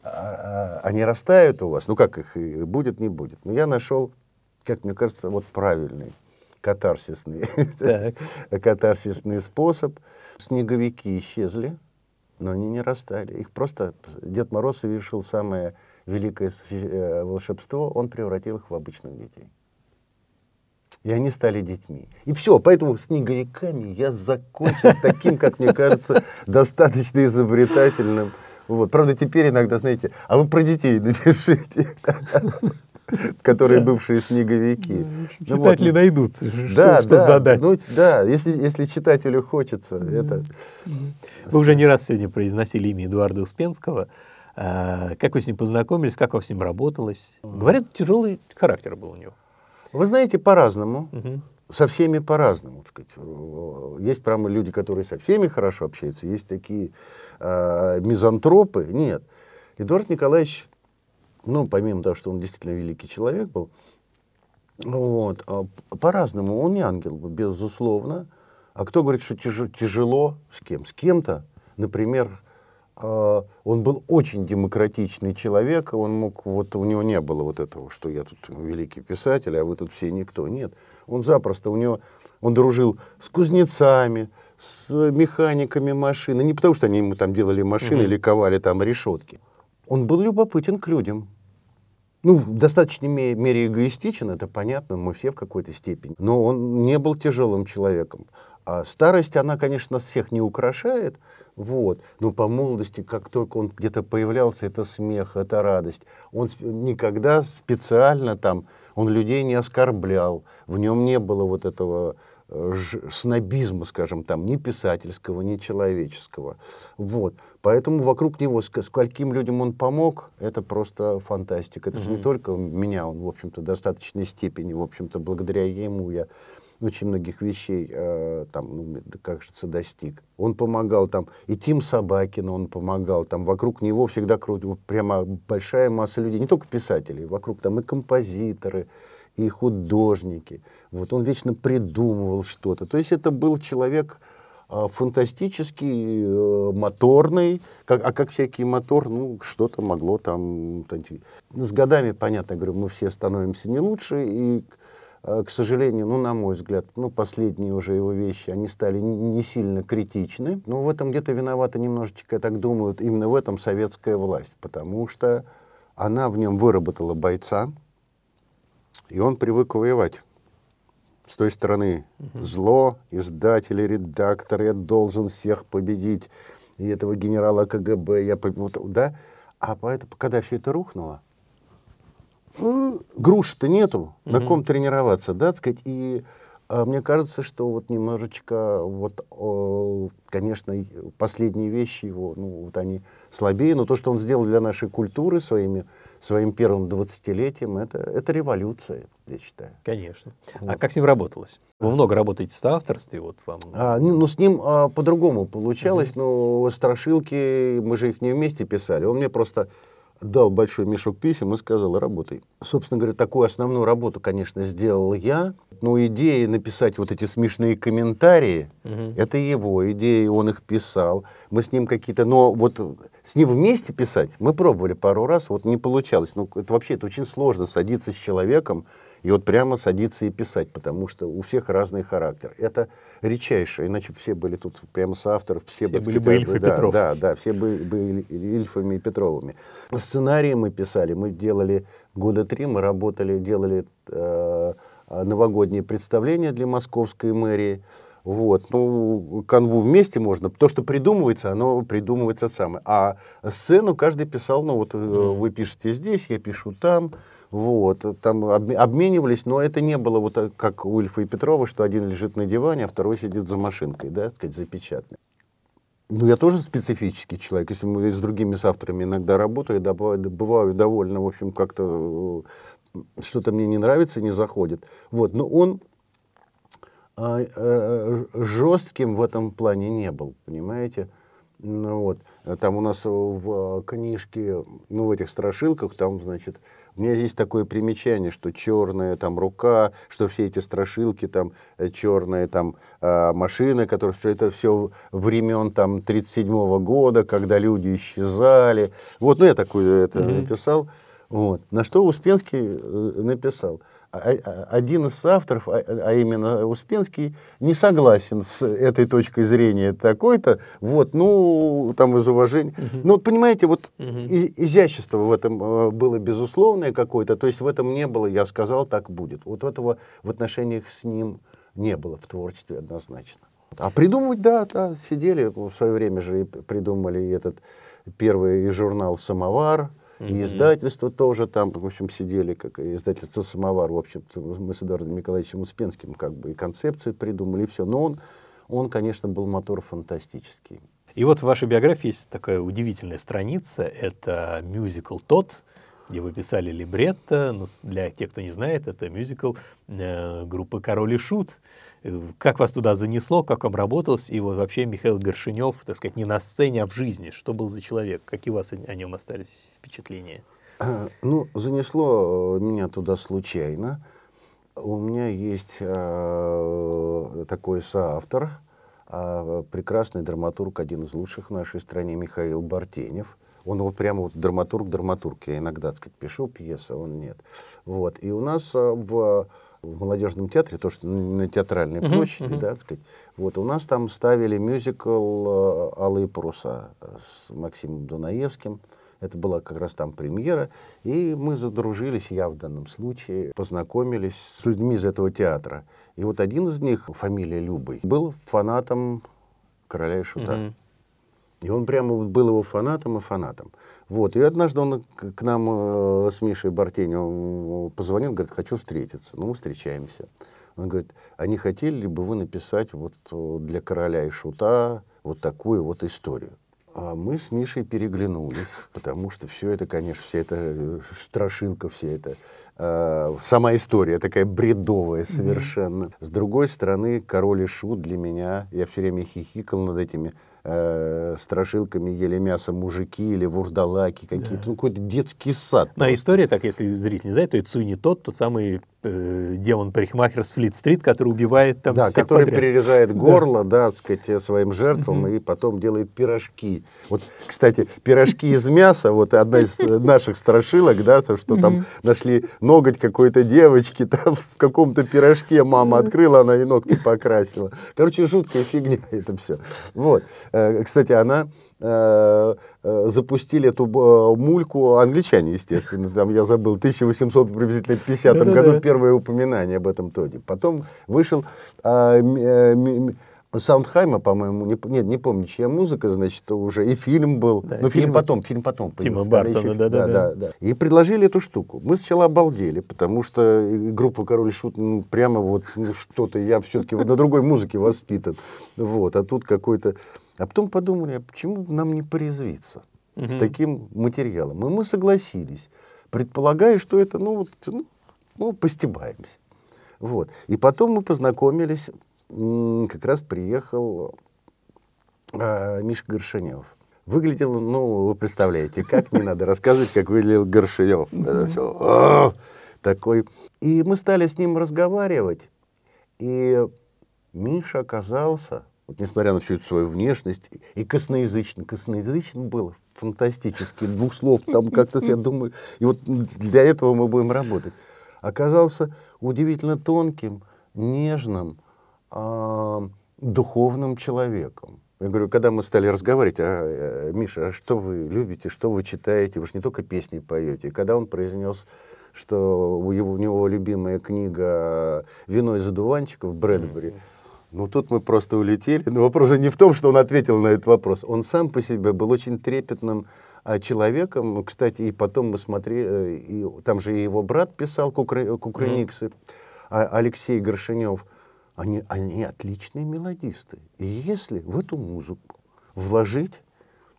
а, а, они растают у вас? Ну, как их, будет, не будет. Но я нашел, как мне кажется, вот правильный катарсисный, катарсисный способ. Снеговики исчезли, но они не растали. Их просто Дед Мороз совершил самое великое э, волшебство, он превратил их в обычных детей и они стали детьми. И все, поэтому снеговиками я закончил таким, как мне кажется, достаточно изобретательным. Вот. Правда, теперь иногда, знаете, а вы про детей напишите, которые бывшие снеговики. Ну читатели найдут, что задать. Ну, да, если читателю хочется. это. Вы уже не раз сегодня произносили имя Эдуарда Успенского. А, как вы с ним познакомились, как вы с ним работалось? Говорят, тяжелый характер был у него. Вы знаете, по-разному. Угу. Со всеми по-разному. Сказать, Есть прямо люди, которые со всеми хорошо общаются, есть такие э, мизантропы. Нет. Эдуард Николаевич, ну, помимо того, что он действительно великий человек был, вот, а, по-разному. Он не ангел, безусловно. А кто говорит, что тяж тяжело с кем? С кем-то, например, а, он был очень демократичный человек, он мог, вот у него не было вот этого, что я тут великий писатель, а вы тут все никто. Нет, он запросто, у него, он дружил с кузнецами, с механиками машины, не потому что они ему там делали машины угу. или ковали там решетки. Он был любопытен к людям. Ну, в достаточной мере эгоистичен, это понятно, мы все в какой-то степени. Но он не был тяжелым человеком. А старость, она, конечно, нас всех не украшает, вот. Но по молодости, как только он где-то появлялся, это смех, это радость. Он никогда специально там, он людей не оскорблял, в нем не было вот этого э, снобизма, скажем там, ни писательского, ни человеческого. Вот. Поэтому вокруг него, скольким людям он помог, это просто фантастика. Это mm-hmm. же не только меня, он, в общем-то, в достаточной степени, в общем-то, благодаря ему я очень многих вещей, э, там, ну, кажется, достиг. Он помогал там, и Тим Собакин он помогал, там вокруг него всегда крутил, прямо большая масса людей, не только писателей, вокруг там и композиторы, и художники. Вот он вечно придумывал что-то. То есть это был человек, э, фантастический, э, моторный, как, а как всякий мотор, ну, что-то могло там... С годами, понятно, говорю, мы все становимся не лучше, и Э, к сожалению, ну, на мой взгляд, ну, последние уже его вещи, они стали не сильно критичны. Но в этом где-то виновата немножечко, я так думаю, именно в этом советская власть, потому что она в нем выработала бойца, и он привык воевать. С той стороны угу. зло, издатели, редактор, я должен всех победить, и этого генерала КГБ, я победил, да? А поэтому, когда все это рухнуло, ну, груши-то нету, угу. на ком тренироваться, да, так сказать, и а, мне кажется, что вот немножечко, вот, о, конечно, последние вещи его, ну, вот они слабее, но то, что он сделал для нашей культуры своими, своим первым 20-летием, это, это революция, я считаю. Конечно. А вот. А как с ним работалось? Вы много работаете в авторством, вот вам. А, ну, с ним а, по-другому получалось, угу. но страшилки, мы же их не вместе писали, он мне просто дал большой мешок писем и сказал, работай. Собственно говоря, такую основную работу, конечно, сделал я. Но идея написать вот эти смешные комментарии, угу. это его идея, он их писал. Мы с ним какие-то, но вот с ним вместе писать мы пробовали пару раз, вот не получалось. Ну, это вообще это очень сложно садиться с человеком, и вот прямо садиться и писать, потому что у всех разный характер. Это редчайшее, иначе все были тут прямо соавторы, все, все были бы Ильф и да, Да, да, все были, были Ильфами и Петровыми. Сценарии мы писали, мы делали года три, мы работали, делали э, новогодние представления для московской мэрии. Вот, ну, канву вместе можно. То, что придумывается, оно придумывается самое. А сцену каждый писал, ну, вот mm. вы пишете здесь, я пишу там. Вот, там обменивались, но это не было вот э, как у Ильфа и Петрова, что один лежит на диване, а второй сидит за машинкой, да, так сказать, запечатанный. Ну, я тоже специфический человек. Если мы с другими с авторами иногда работаю, да, бываю довольно, в общем, как-то э, что-то мне не нравится, не заходит. Вот, но он а, а, жестким в этом плане не был, понимаете? Ну, вот, там у нас в книжке, ну, в этих страшилках, там, значит, у меня есть такое примечание, что черная там рука, что все эти страшилки, там э, черные там э, машины, которые, что это все времен там 37 -го года, когда люди исчезали. Вот, ну я такое это mm -hmm. написал. Вот. На что Успенский э, написал – а, а, один из авторов, а, а именно Успенский, не согласен с этой точкой зрения такой-то, вот, ну, там из уважения. Угу. Ну, понимаете, вот угу. изящество в этом э, было безусловное какое-то, то есть в этом не было, я сказал, так будет. Вот этого в отношениях с ним не было в творчестве однозначно. А придумывать, да, да, сидели, в свое время же придумали этот первый журнал «Самовар», и издательство тоже там, в общем, сидели, как издательство «Самовар», в общем-то, мы с Эдуардом Николаевичем Успенским как бы и концепцию придумали, и все. Но он, он, конечно, был мотор фантастический. И вот в вашей биографии есть такая удивительная страница, это мюзикл «Тот», где вы писали либретто. Ну, для тех, кто не знает, это мюзикл э, группы «Король и Шут». Э, как вас туда занесло, как вам работалось? И вот вообще Михаил Горшинев, так сказать, не на сцене, а в жизни. Что был за человек? Какие у вас о нем остались впечатления? Ну, занесло э, меня туда случайно. У меня есть э, такой соавтор, э, прекрасный драматург, один из лучших в нашей стране, Михаил Бартенев – он вот прямо вот драматург-драматург. Я иногда, так сказать, пишу пьесы, а он нет. Вот. И у нас э, в, в молодежном театре, то, что на театральной uh-huh, площади, uh-huh. да, так сказать, вот у нас там ставили мюзикл э, «Алые паруса» с Максимом Дунаевским. Это была как раз там премьера, и мы задружились, я в данном случае, познакомились с людьми из этого театра. И вот один из них, фамилия Любый, был фанатом короля и шута. Mm-hmm. И он прямо вот был его фанатом и фанатом. Вот. И однажды он к нам э, с Мишей Бартенем э, позвонил, говорит, хочу встретиться. Ну, мы встречаемся. Он говорит, а не хотели бы вы написать вот э, для короля и шута вот такую вот историю? А мы с Мишей переглянулись, потому что все это, конечно, вся эта страшилка, вся эта сама история такая бредовая совершенно. Mm-hmm. С другой стороны, король и шут для меня, я все время хихикал над этими Э, страшилками ели мясо мужики или вурдалаки какие-то, да. ну какой-то детский сад. На история так, если зритель не знает, то Ицуи не тот, тот самый э, демон-парикмахер с Флит-стрит, который убивает там Да, который подряд. перерезает горло, да, да так сказать, э, своим жертвам и потом делает пирожки. Вот, кстати, пирожки из мяса, вот одна из э, наших страшилок, да, то, что там нашли ноготь какой-то девочки, там в каком-то пирожке мама открыла, она и ногти покрасила. Короче, жуткая фигня это все. Вот. Э, кстати, она э, э, запустили эту мульку англичане, естественно, там я забыл, 1800 приблизительно 50 году первое упоминание об этом тоде. Потом вышел а, Саундхайма, по-моему, не, нет, не помню, чья музыка, значит, уже и фильм был. Да, ну, фильм, фильм потом, фильм потом. Тима Бартона, да, да, да, да, И предложили эту штуку. Мы сначала обалдели, потому что группа «Король Шут» ну, прямо вот ну, что-то, я все-таки на другой музыке воспитан. Вот, а тут какой-то... А потом подумали, а почему нам не порезвиться с таким материалом? И мы согласились, предполагая, что это, ну, вот, ну, ну постебаемся. Вот. И потом мы познакомились как раз приехал э, Миша Горшинев. Выглядело, ну, вы представляете, как не надо рассказывать, как выглядел Горшинев. Это все такой. И мы стали с ним разговаривать. И Миша оказался, вот несмотря на всю эту свою внешность, и косноязычный, косноязычен был фантастически, двух слов там как-то, я думаю, и вот для этого мы будем работать. Оказался удивительно тонким, нежным, духовным человеком. Я говорю, когда мы стали разговаривать, а, э, Миша, а что вы любите, что вы читаете, вы же не только песни поете. И когда он произнес, что у, его, у него любимая книга «Вино из одуванчиков» Брэдбери, ну тут мы просто улетели. Но вопрос не в том, что он ответил на этот вопрос. Он сам по себе был очень трепетным а, человеком, ну, кстати, и потом мы смотрели, э, и, там же и его брат писал Кукры, Кукрыниксы, mm-hmm. А, Алексей Горшинев. Они, они отличные мелодисты. И если в эту музыку вложить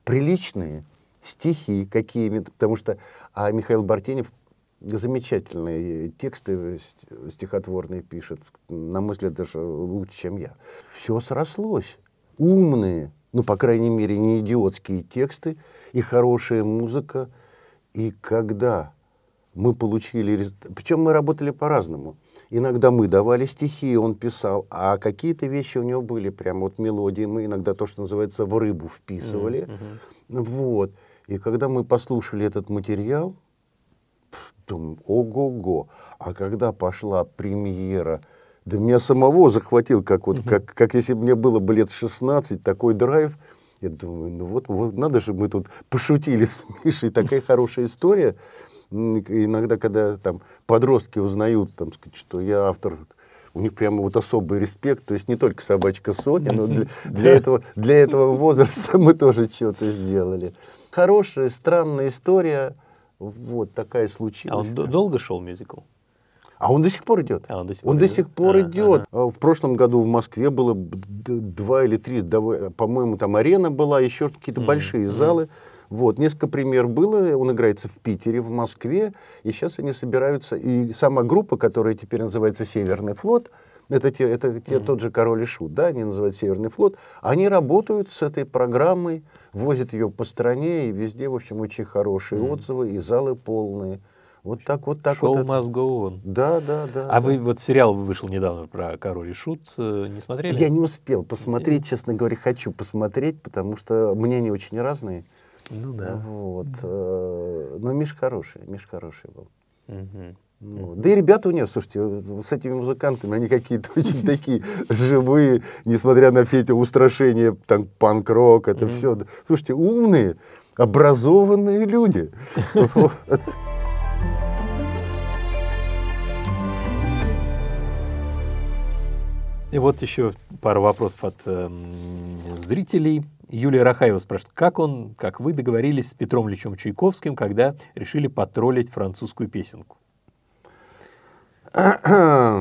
приличные стихи какие-нибудь, потому что а Михаил Бартенев замечательные тексты стихотворные пишет, на мой взгляд, даже лучше, чем я. Все срослось. Умные, ну, по крайней мере, не идиотские тексты и хорошая музыка. И когда мы получили... Причем мы работали по-разному. Иногда мы давали стихи, он писал, а какие-то вещи у него были, прямо, вот мелодии, мы иногда то, что называется, в рыбу вписывали. Mm-hmm. Вот. И когда мы послушали этот материал, думаем, ого-го. А когда пошла премьера, да меня самого захватил, как, вот, mm-hmm. как, как если бы мне было бы лет 16, такой драйв, я думаю, ну вот, вот надо же, мы тут пошутили с Мишей, такая хорошая история иногда, когда там подростки узнают, там, сказать, что я автор у них прямо вот особый респект, то есть не только собачка Соня, но для, для, этого, для этого возраста мы тоже что-то сделали. Хорошая, странная история, вот такая случилась. А он долго шел мюзикл? А он до сих пор идет. А он до сих пор он идет. До сих пор а, идет. Ага. А, в прошлом году в Москве было два или три, по-моему, там арена была, еще какие-то mm-hmm. большие залы. Mm-hmm. Вот, несколько пример было, он играется в Питере, в Москве, и сейчас они собираются, и сама группа, которая теперь называется «Северный флот», это, те, это те, mm-hmm. тот же король и шут, да, они называют Северный флот. Они работают с этой программой, возят ее по стране, и везде, в общем, очень хорошие mm-hmm. отзывы, и залы полные. Вот так, вот так. Шоу вот must это. Да, да, да. А да. вы вот сериал вышел недавно про Король и Шут, э, не смотрели? Я не успел посмотреть, э. честно говоря, хочу посмотреть, потому что мнения очень разные. mm ну да. Вот. Э, но Миш хороший, Миш хороший был. Угу. Да и ребята у нее, слушайте, с этими музыкантами, они какие-то очень такие живые, несмотря на все эти устрашения, там, панк-рок, это все. Слушайте, умные, образованные люди. Вот. И вот еще пару вопросов от э, зрителей. Юлия Рахаева спрашивает, как он, как вы договорились с Петром Личом Чайковским, когда решили потроллить французскую песенку? Э,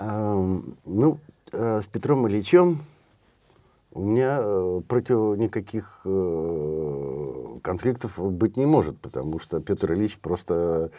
ну, э, с Петром Ильичем у меня э, против никаких конфликтов быть не может, потому что Петр Ильич просто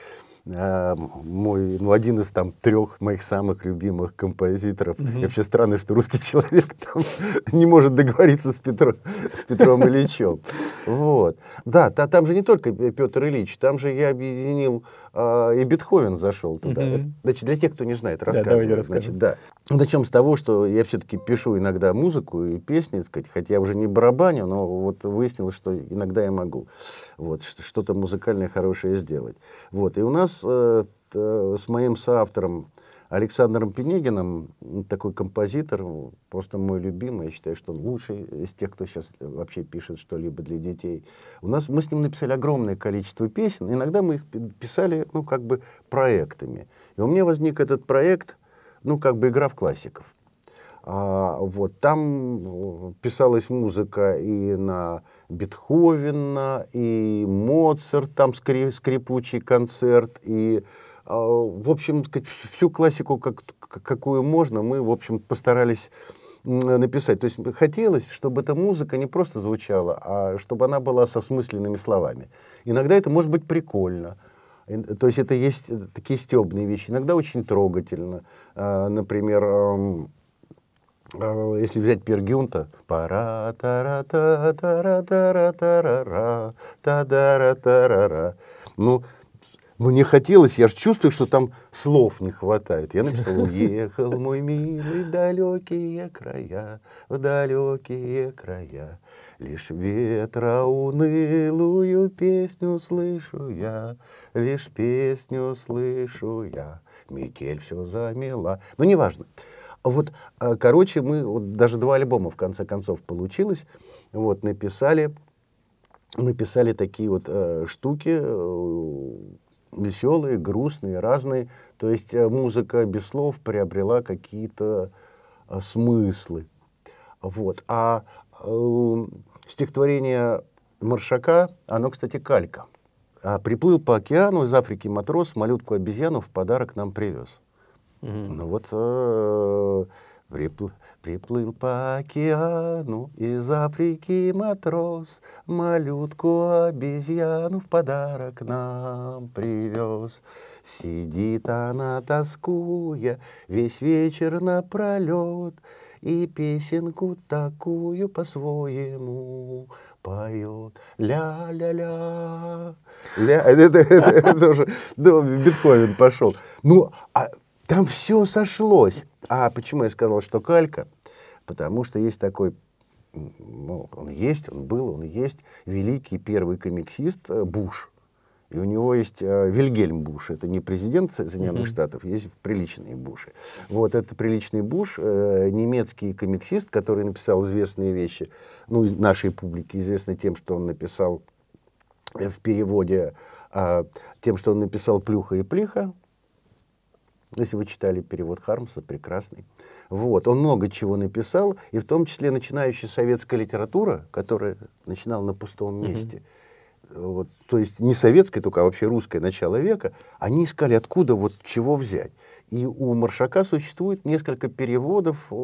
э, мой, ну, один из там трех моих самых любимых композиторов. Угу. И вообще странно, что русский человек там не может договориться с, Петром с Петром Ильичем. Вот. Да, та, там же не только Петр Ильич, там же я объединил э, а, и Бетховен зашел туда. Угу. Это, значит, для тех, кто не знает, рассказываю. Да, значит, да. Начнем с того, что я все-таки пишу иногда музыку и песни, сказать, хотя я уже не барабаню, но вот выяснилось, что иногда я могу вот, что-то музыкальное хорошее сделать. Вот. И у нас э, с моим соавтором Александром Пенегиным, такой композитор, просто мой любимый, я считаю, что он лучший из тех, кто сейчас э, вообще пишет что-либо для детей. У нас мы с ним написали огромное количество песен, иногда мы их писали, ну, как бы проектами. И у меня возник этот проект, ну, как бы игра в классиков. А, вот там э, писалась музыка и на Бетховена, и Моцарт, там скрип, скрипучий концерт, и а, в общем, всю классику, как, какую можно, мы, в общем, постарались написать. То есть хотелось, чтобы эта музыка не просто звучала, а чтобы она была со смысленными словами. Иногда это может быть прикольно, то есть это есть э, такие стебные вещи, иногда очень трогательно. А, например, а, если взять Пергюнта, пара тара тара тара тара тара та тара тара ну, ну, не хотелось, я же чувствую, что там слов не хватает. Я написал, уехал мой милый в далекие края, в далекие края. Лишь ветра унылую песню слышу я, лишь песню слышу я. Метель все замела. Ну, неважно. Вот, а, короче, мы, вот, даже два альбома, в конце концов, получилось. Вот, написали, написали такие вот э, штуки, э, веселые, грустные, разные. То есть э, музыка без слов приобрела какие-то а, смыслы. Вот. А э, стихотворение Маршака, оно, кстати, калька. А приплыл по океану из Африки матрос, малютку обезьяну в подарок нам привез. Угу. Ну вот э, приплыл. Приплыл по океану из Африки матрос, Малютку-обезьяну в подарок нам привез. Сидит она, тоскуя, весь вечер напролет, И песенку такую по-своему поет. Ля-ля-ля. Ля. Это, это, это, это уже ну, Бетховен пошел. Ну, а там все сошлось. А почему я сказал, что калька? Потому что есть такой ну, он есть, он был, он есть великий первый комиксист э, Буш. И у него есть э, Вильгельм Буш, это не президент Соединенных mm-hmm. Штатов, есть приличные Буши. Вот это приличный Буш, э, немецкий комиксист, который написал известные вещи, ну, нашей публике известны тем, что он написал э, в переводе, э, тем, что он написал «Плюха и плиха», если вы читали перевод Хармса, прекрасный. Вот, он много чего написал, и в том числе начинающая советская литература, которая начинала на пустом месте, mm -hmm вот, то есть не советская, только, а вообще русское начало века, они искали, откуда вот чего взять. И у Маршака существует несколько переводов у, у,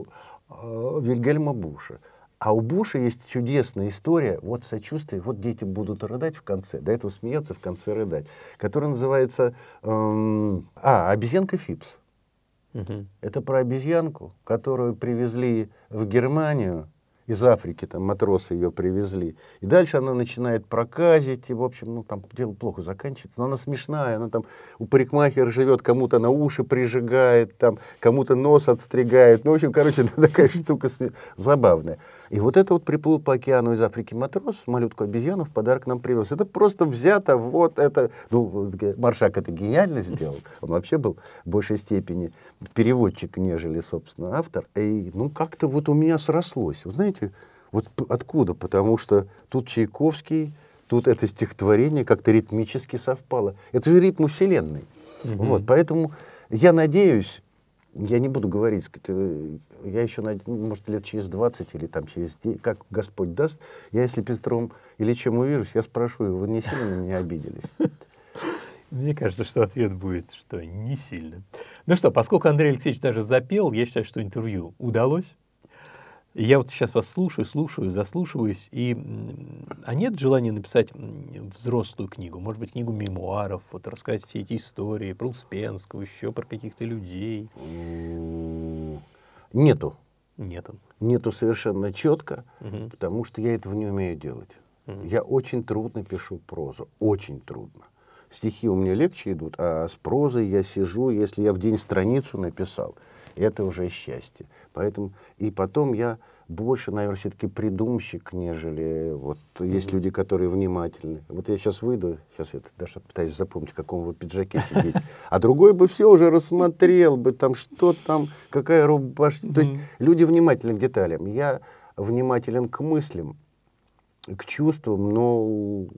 у а, Вильгельма Буша. А у Буша есть чудесная история, вот сочувствие, вот дети будут рыдать в конце, до этого смеяться, в конце рыдать, которая называется эм, «А, обезьянка Фипс». Угу. Это про обезьянку, которую привезли в Германию, из Африки, там матросы ее привезли. И дальше она начинает проказить, и, в общем, ну, там дело плохо заканчивается, но она смешная, она там у парикмахера живет, кому-то на уши прижигает, там, кому-то нос отстригает. Ну, в общем, короче, она такая штука забавная. И вот это вот приплыл по океану из Африки матрос, малютку обезьяну в подарок нам привез. Это просто взято, вот это, ну, Маршак это гениально сделал, он вообще был в большей степени переводчик, нежели, собственно, автор. И, ну, как-то вот у меня срослось. Вы знаете, понимаете? Вот откуда? Потому что тут Чайковский, тут это стихотворение как-то ритмически совпало. Это же ритм Вселенной. Угу. Вот, поэтому я надеюсь, я не буду говорить, э, я еще, ну, может, лет через 20 или там через 10, как Господь даст, я если Петром или чем увижусь, я спрошу его, вы не сильно меня обиделись? Мне кажется, что ответ будет, что не сильно. Ну что, поскольку Андрей Алексеевич даже запел, я считаю, что интервью удалось я вот сейчас вас слушаю, слушаю, заслушиваюсь, и а нет желания написать взрослую книгу, может быть, книгу мемуаров, вот рассказать все эти истории про Успенского, еще про каких-то людей? Нету. Нету. Нету совершенно четко, угу. потому что я этого не умею делать. Угу. Я очень трудно пишу прозу, очень трудно. Стихи у меня легче идут, а с прозой я сижу, если я в день страницу написал – это уже счастье. Поэтому и потом я больше, наверное, все-таки придумщик, нежели вот mm -hmm. есть люди, которые внимательны. Вот я сейчас выйду, сейчас я даже пытаюсь запомнить, в каком вы пиджаке сидеть, а другой бы все уже рассмотрел бы, там что там, какая рубашка. Mm -hmm. То есть люди внимательны к деталям. Я внимателен к мыслям, к чувствам, но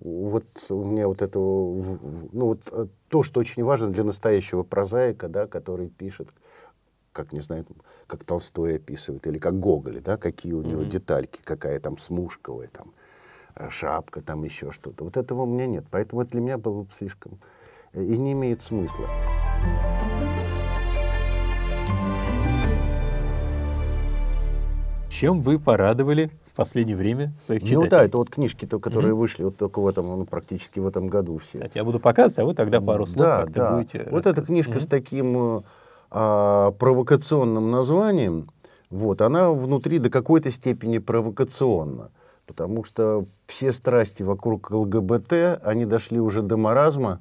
вот у меня вот это, ну вот э, то, что очень важно для настоящего прозаика, да, который пишет, как, не знаю, как Толстой описывает, или как Гоголь, да, какие у него mm-hmm. детальки, какая там смушковая там, э, шапка, там еще что-то. Вот этого у меня нет. Поэтому это для меня было бы слишком... Э, и не имеет смысла. Чем вы порадовали в последнее время своих читателей? Ну да, это вот книжки, которые mm-hmm. вышли вот только в этом, ну, практически в этом году все. Кстати, я буду показывать, а вы тогда пару слов да, как-то да. будете... Вот эта книжка mm-hmm. с таким э, а, провокационным названием, вот, она внутри до какой-то степени провокационна. Потому что все страсти вокруг ЛГБТ, они дошли уже до маразма.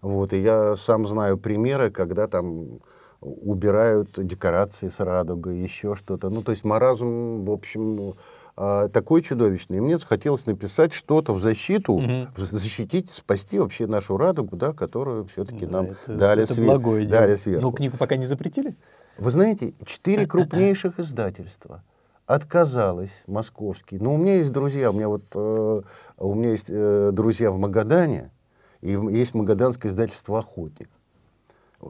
Вот, и я сам знаю примеры, когда там убирают декорации с радугой, еще что-то. Ну, то есть маразм, в общем, а, такой чудовищный. И мне захотелось написать что-то в защиту, угу. защитить, спасти вообще нашу радугу, да, которую все-таки да, нам это, дали, это свер... дали сверху. Но книгу пока не запретили? Вы знаете, четыре крупнейших издательства отказалось московский. Но у меня есть друзья, у меня вот э, у меня есть э, друзья в Магадане, и есть магаданское издательство «Охотник».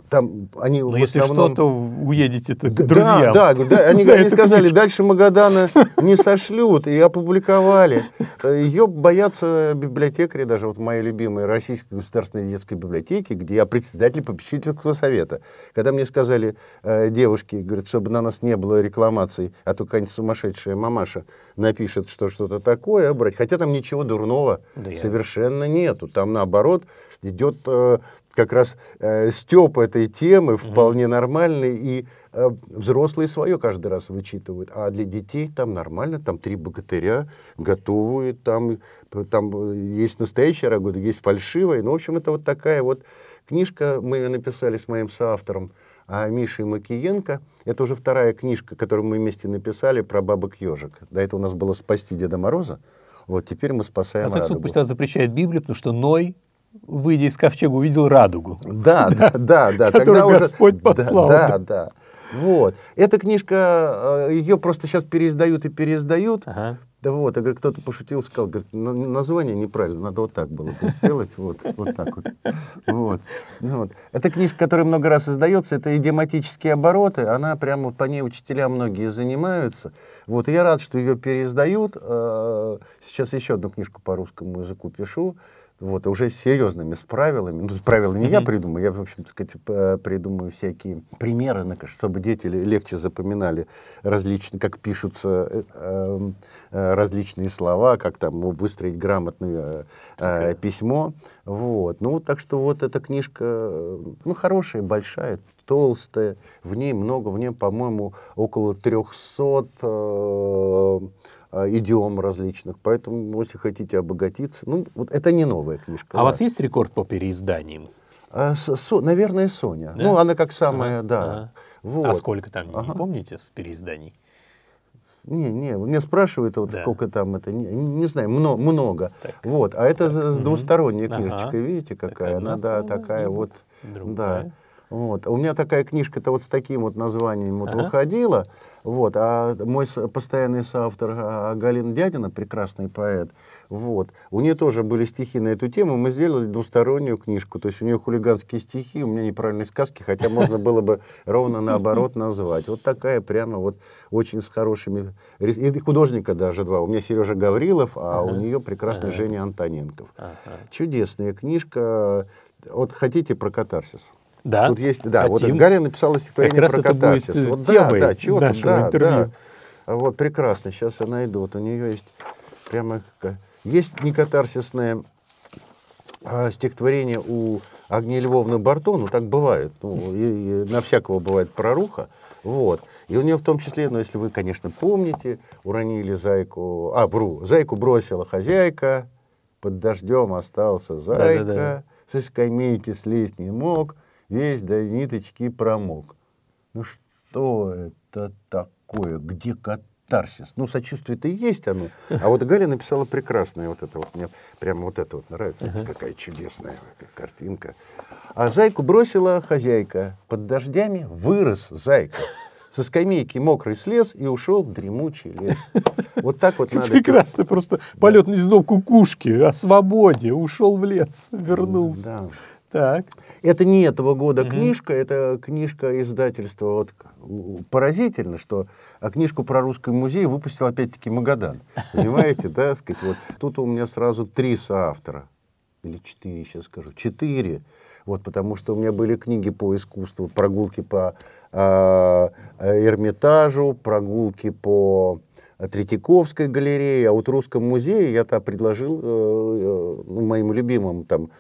Там они Но в если основном... что, то уедете к друзьям. Да, да, да они, они сказали, книжку. дальше Магадана не сошлют, и опубликовали. Ее боятся библиотекари, даже вот мои любимые, Российской государственной детской библиотеки, где я председатель попечительского совета. Когда мне сказали э, девушки, говорят, чтобы на нас не было рекламаций, а то какая-нибудь сумасшедшая мамаша напишет, что что-то такое, брать. Хотя там ничего дурного да совершенно я... нету. Там наоборот, идет э, как раз э, степ этой темы, вполне нормальный, и э, взрослые свое каждый раз вычитывают, а для детей там нормально, там три богатыря готовые, там, там э, есть настоящая рагода, есть фальшивая, ну, в общем, это вот такая вот книжка, мы ее написали с моим соавтором, а Мишей Макиенко. Это уже вторая книжка, которую мы вместе написали про бабок-ежек. До этого у нас было «Спасти Деда Мороза». Вот теперь мы спасаем а Радугу. пусть запрещает Библию, потому что Ной выйдя из ковчега, увидел радугу. Да, да, да. да. Которую Тогда Господь уже... послал. Да, да, да. Вот. Эта книжка, э, ее просто сейчас переиздают и переиздают. Ага. Да вот, я говорю, кто-то пошутил, сказал, говорит, название неправильно, надо вот так было сделать, вот, вот так вот. вот. Ну вот. Это книжка, которая много раз издается, это идиоматические обороты, она прямо по ней учителя многие занимаются. Вот, я рад, что ее переиздают. Э, сейчас еще одну книжку по русскому языку пишу вот, уже с серьезными с правилами. Ну, правила не я придумаю, я, в общем, сказать, э, придумаю всякие примеры, чтобы дети легче запоминали различные, как пишутся э, эм, э, различные слова, как там выстроить грамотное письмо. Вот. Ну, так что вот эта книжка, ну, хорошая, большая, толстая, в ней много, в ней, по-моему, около 300 Э, идиом различных. Поэтому, если хотите обогатиться, ну, вот это не новая книжка. А да. у вас есть рекорд по переизданиям? А, с, со, наверное, Соня. Да? Ну, она как самая, ага, да. Ага. А вот. А сколько там, ага. не помните, с переизданий? Не, не, меня спрашивают, вот да. сколько там это, не, не знаю, много. много. Так. Вот, а это так. двусторонняя угу. книжечка, ага. видите, какая так, она, да, такая вот, другая. да. Вот. У меня такая книжка-то вот с таким вот названием вот ага. выходила. Вот. А мой постоянный соавтор а, а, Галина Дядина, прекрасный поэт, вот. у нее тоже были стихи на эту тему. Мы сделали двустороннюю книжку. То есть у нее хулиганские стихи, у меня неправильные сказки, хотя можно было бы ровно наоборот назвать. Вот такая прямо вот очень с хорошими... И художника даже два. У меня Сережа Гаврилов, а у нее прекрасная Женя Антоненков. Чудесная книжка. Вот хотите про катарсис? Да. Тут есть, да, Хотим. вот Галина написала стихотворение как про катарсис. Будет э, вот, темой да, да, чего да, интервью. да. Вот прекрасно, сейчас я найду. Вот у нее есть прямо есть некатарсисное а, стихотворение у Агнии Львовны Барто, ну так бывает, ну, и, и на всякого бывает проруха, вот. И у нее в том числе, ну если вы, конечно, помните, уронили зайку, а, бру, зайку бросила хозяйка, под дождем остался зайка, да -да -да. со скамейки слезть не мог, весь до ниточки промок. Ну что это такое? Где катарсис? Ну, сочувствие-то есть оно. А вот Галя написала прекрасное вот это вот. Мне прямо вот это вот нравится. Uh-huh. Какая чудесная картинка. А зайку бросила хозяйка. Под дождями вырос зайка со скамейки мокрый слез и ушел дремучий лес. Вот так вот надо. Прекрасно, просто полет не знал кукушки, о свободе, ушел в лес, вернулся. Так. Это не этого года угу. книжка, это книжка издательства. Вот поразительно, что а книжку про русский музей выпустил опять-таки Магадан. Понимаете, да? Сказать, вот. Тут у меня сразу три соавтора. Или четыре, сейчас скажу. Четыре. Вот, потому что у меня были книги по искусству, прогулки по а, а, Эрмитажу, прогулки по а, Третьяковской галерее, а вот в Русском музее я-то предложил э, э, ну, моим любимым там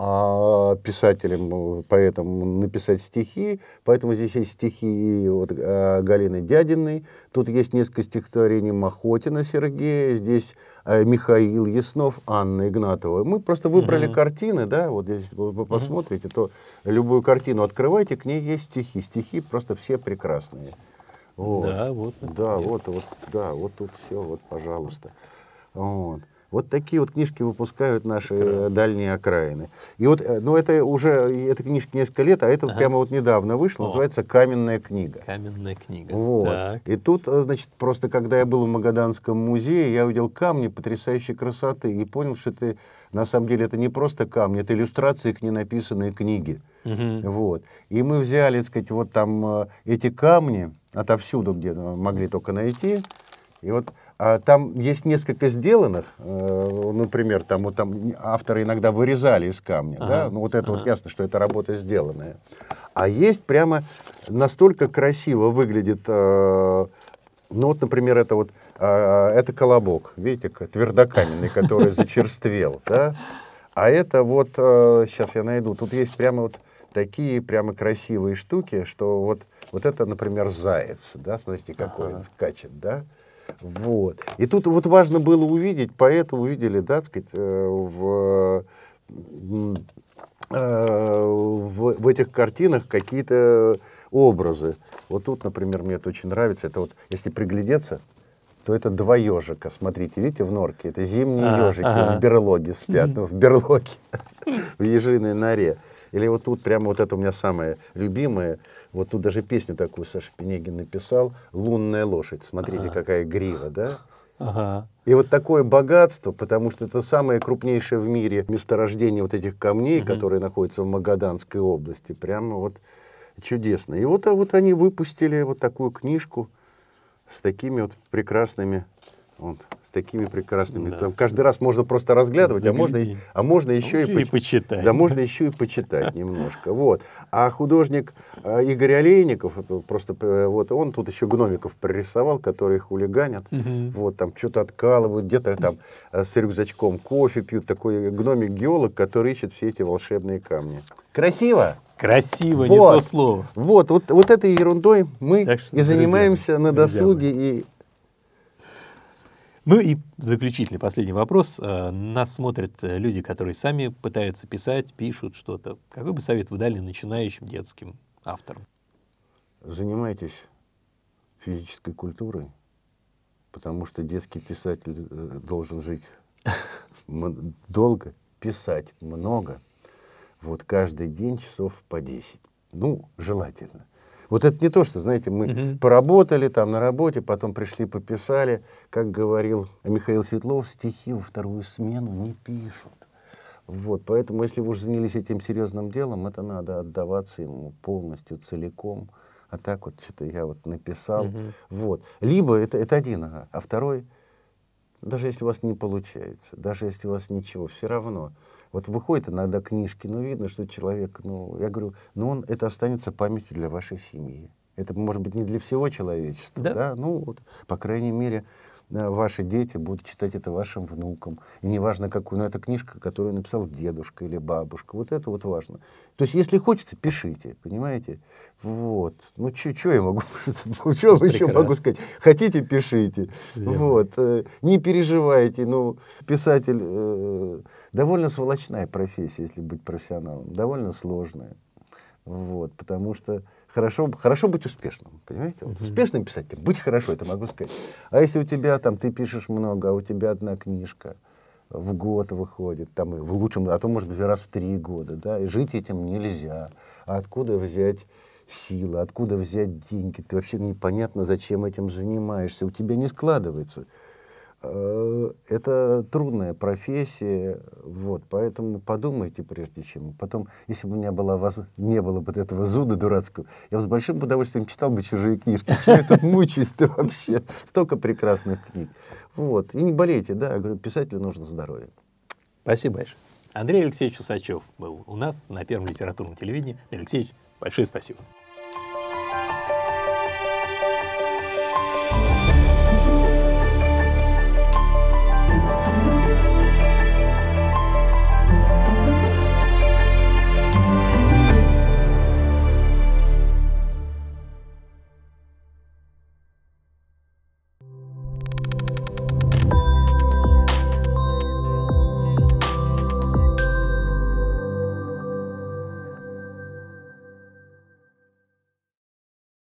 а писателям, э, поэтам написать стихи. Поэтому здесь есть стихи вот, э, Галины Дядиной, тут есть несколько стихотворений Махотина Сергея, здесь э, Михаил Яснов, Анна Игнатова. Мы просто выбрали угу. Mm картины, да, вот если вы посмотрите, угу. Mm то любую картину открывайте, к ней есть стихи. Стихи просто все прекрасные. Вот. Да, вот. Да, вот, вот, да, вот тут все, вот, пожалуйста. Вот. Вот такие вот книжки выпускают наши Прекрасно. дальние окраины. И вот, э, ну это уже, эта книжка несколько лет, а это ага. прямо вот недавно вышло, называется «Каменная книга». «Каменная книга», вот. так. И тут, э, значит, просто когда я был в Магаданском музее, я увидел камни потрясающей красоты и понял, что ты, на самом деле, это не просто камни, это иллюстрации к ненаписанной книге. Угу. Вот. И мы взяли, так сказать, вот там э, эти камни отовсюду, где могли только найти, и вот а там есть несколько сделанных, э, например, там вот там авторы иногда вырезали из камня, ага, да, ну вот это ага. вот ясно, что это работа сделанная. А есть прямо настолько красиво выглядит, э, ну вот, например, это вот э, это колобок, видите, твердокаменный, который зачерствел, да. А это вот сейчас э, я найду, тут есть прямо вот такие прямо красивые штуки, что вот вот это, например, заяц, да, смотрите, какой ага. он скачет, да. Вот. И тут вот важно было увидеть, поэта увидели, да, сказать, э, в, э, в, в этих картинах какие-то образы. Вот тут, например, мне это очень нравится. Это вот, если приглядеться, то это два ежика. Смотрите, видите, в норке. Это зимние а, ежики ага. в берлоге спят, ну, в берлоге, в ежиной норе. Или вот тут прямо вот это у меня самое любимое. Вот тут даже песню такую Саша Пенегин написал «Лунная лошадь». Смотрите, ага. какая грива, да? Ага. И вот такое богатство, потому что это самое крупнейшее в мире месторождение вот этих камней, угу. которые находятся в Магаданской области, прямо вот чудесно. И вот, а вот они выпустили вот такую книжку с такими вот прекрасными вот, такими прекрасными. Да. Там каждый раз можно просто разглядывать, да, а можно, а можно еще и, ну, и почитать. Да, можно еще и почитать немножко. Вот. А художник э, Игорь Олейников, просто э, вот он тут еще гномиков прорисовал, которые хулиганят, угу. вот там что-то откалывают, где-то там э, с рюкзачком кофе пьют. Такой гномик-геолог, который ищет все эти волшебные камни. Красиво? Красиво, вот. не то слово. Вот, вот, вот этой ерундой мы так что, и занимаемся друзья, на досуге друзья. и ну и заключительный, последний вопрос. Э, нас смотрят э, люди, которые сами пытаются писать, пишут что-то. Какой бы совет вы дали начинающим детским авторам? Занимайтесь физической культурой, потому что детский писатель э, должен жить долго, писать много. Вот каждый день часов по 10. Ну, желательно. Вот это не то, что, знаете, мы угу. поработали там на работе, потом пришли, пописали. Как говорил Михаил Светлов, стихи во вторую смену не пишут. Вот, поэтому, если вы уже занялись этим серьезным делом, это надо отдаваться ему полностью, целиком. А так вот что-то я вот написал. Угу. Вот. Либо это, это один, а, а второй, даже если у вас не получается, даже если у вас ничего, все равно – вот выходят иногда книжки, ну, видно, что человек, ну, я говорю, ну, он, это останется памятью для вашей семьи. Это, может быть, не для всего человечества, да, да? ну, вот, по крайней мере, Э, ваши дети будут читать это вашим внукам. И неважно какую, но это книжка, которую написал дедушка или бабушка. Вот это вот важно. То есть, если хочется, пишите, понимаете? Вот. Ну, что я могу, что ну, еще могу сказать? Хотите, пишите. Верно. Вот. Э, не переживайте. Ну, писатель э, довольно сволочная профессия, если быть профессионалом. Довольно сложная. Вот. Потому что хорошо, хорошо быть успешным, понимаете? Вот, успешным писателем, быть хорошо, это могу сказать. А если у тебя там, ты пишешь много, а у тебя одна книжка в год выходит, там, в лучшем, а то, может быть, раз в три года, да, и жить этим нельзя. А откуда взять силы, откуда взять деньги? Ты вообще непонятно, зачем этим занимаешься, у тебя не складывается. Э, это трудная профессия, вот, поэтому подумайте, прежде чем. Потом, если бы у меня была не было бы этого зуда дурацкого, я бы с большим удовольствием читал бы чужие книжки. Чего я мучаюсь вообще? Столько прекрасных книг. Вот. И не болейте, да, я говорю, писателю нужно здоровье. Спасибо большое. Андрей Алексеевич Усачев был у нас на Первом литературном телевидении. Алексеевич, большое спасибо.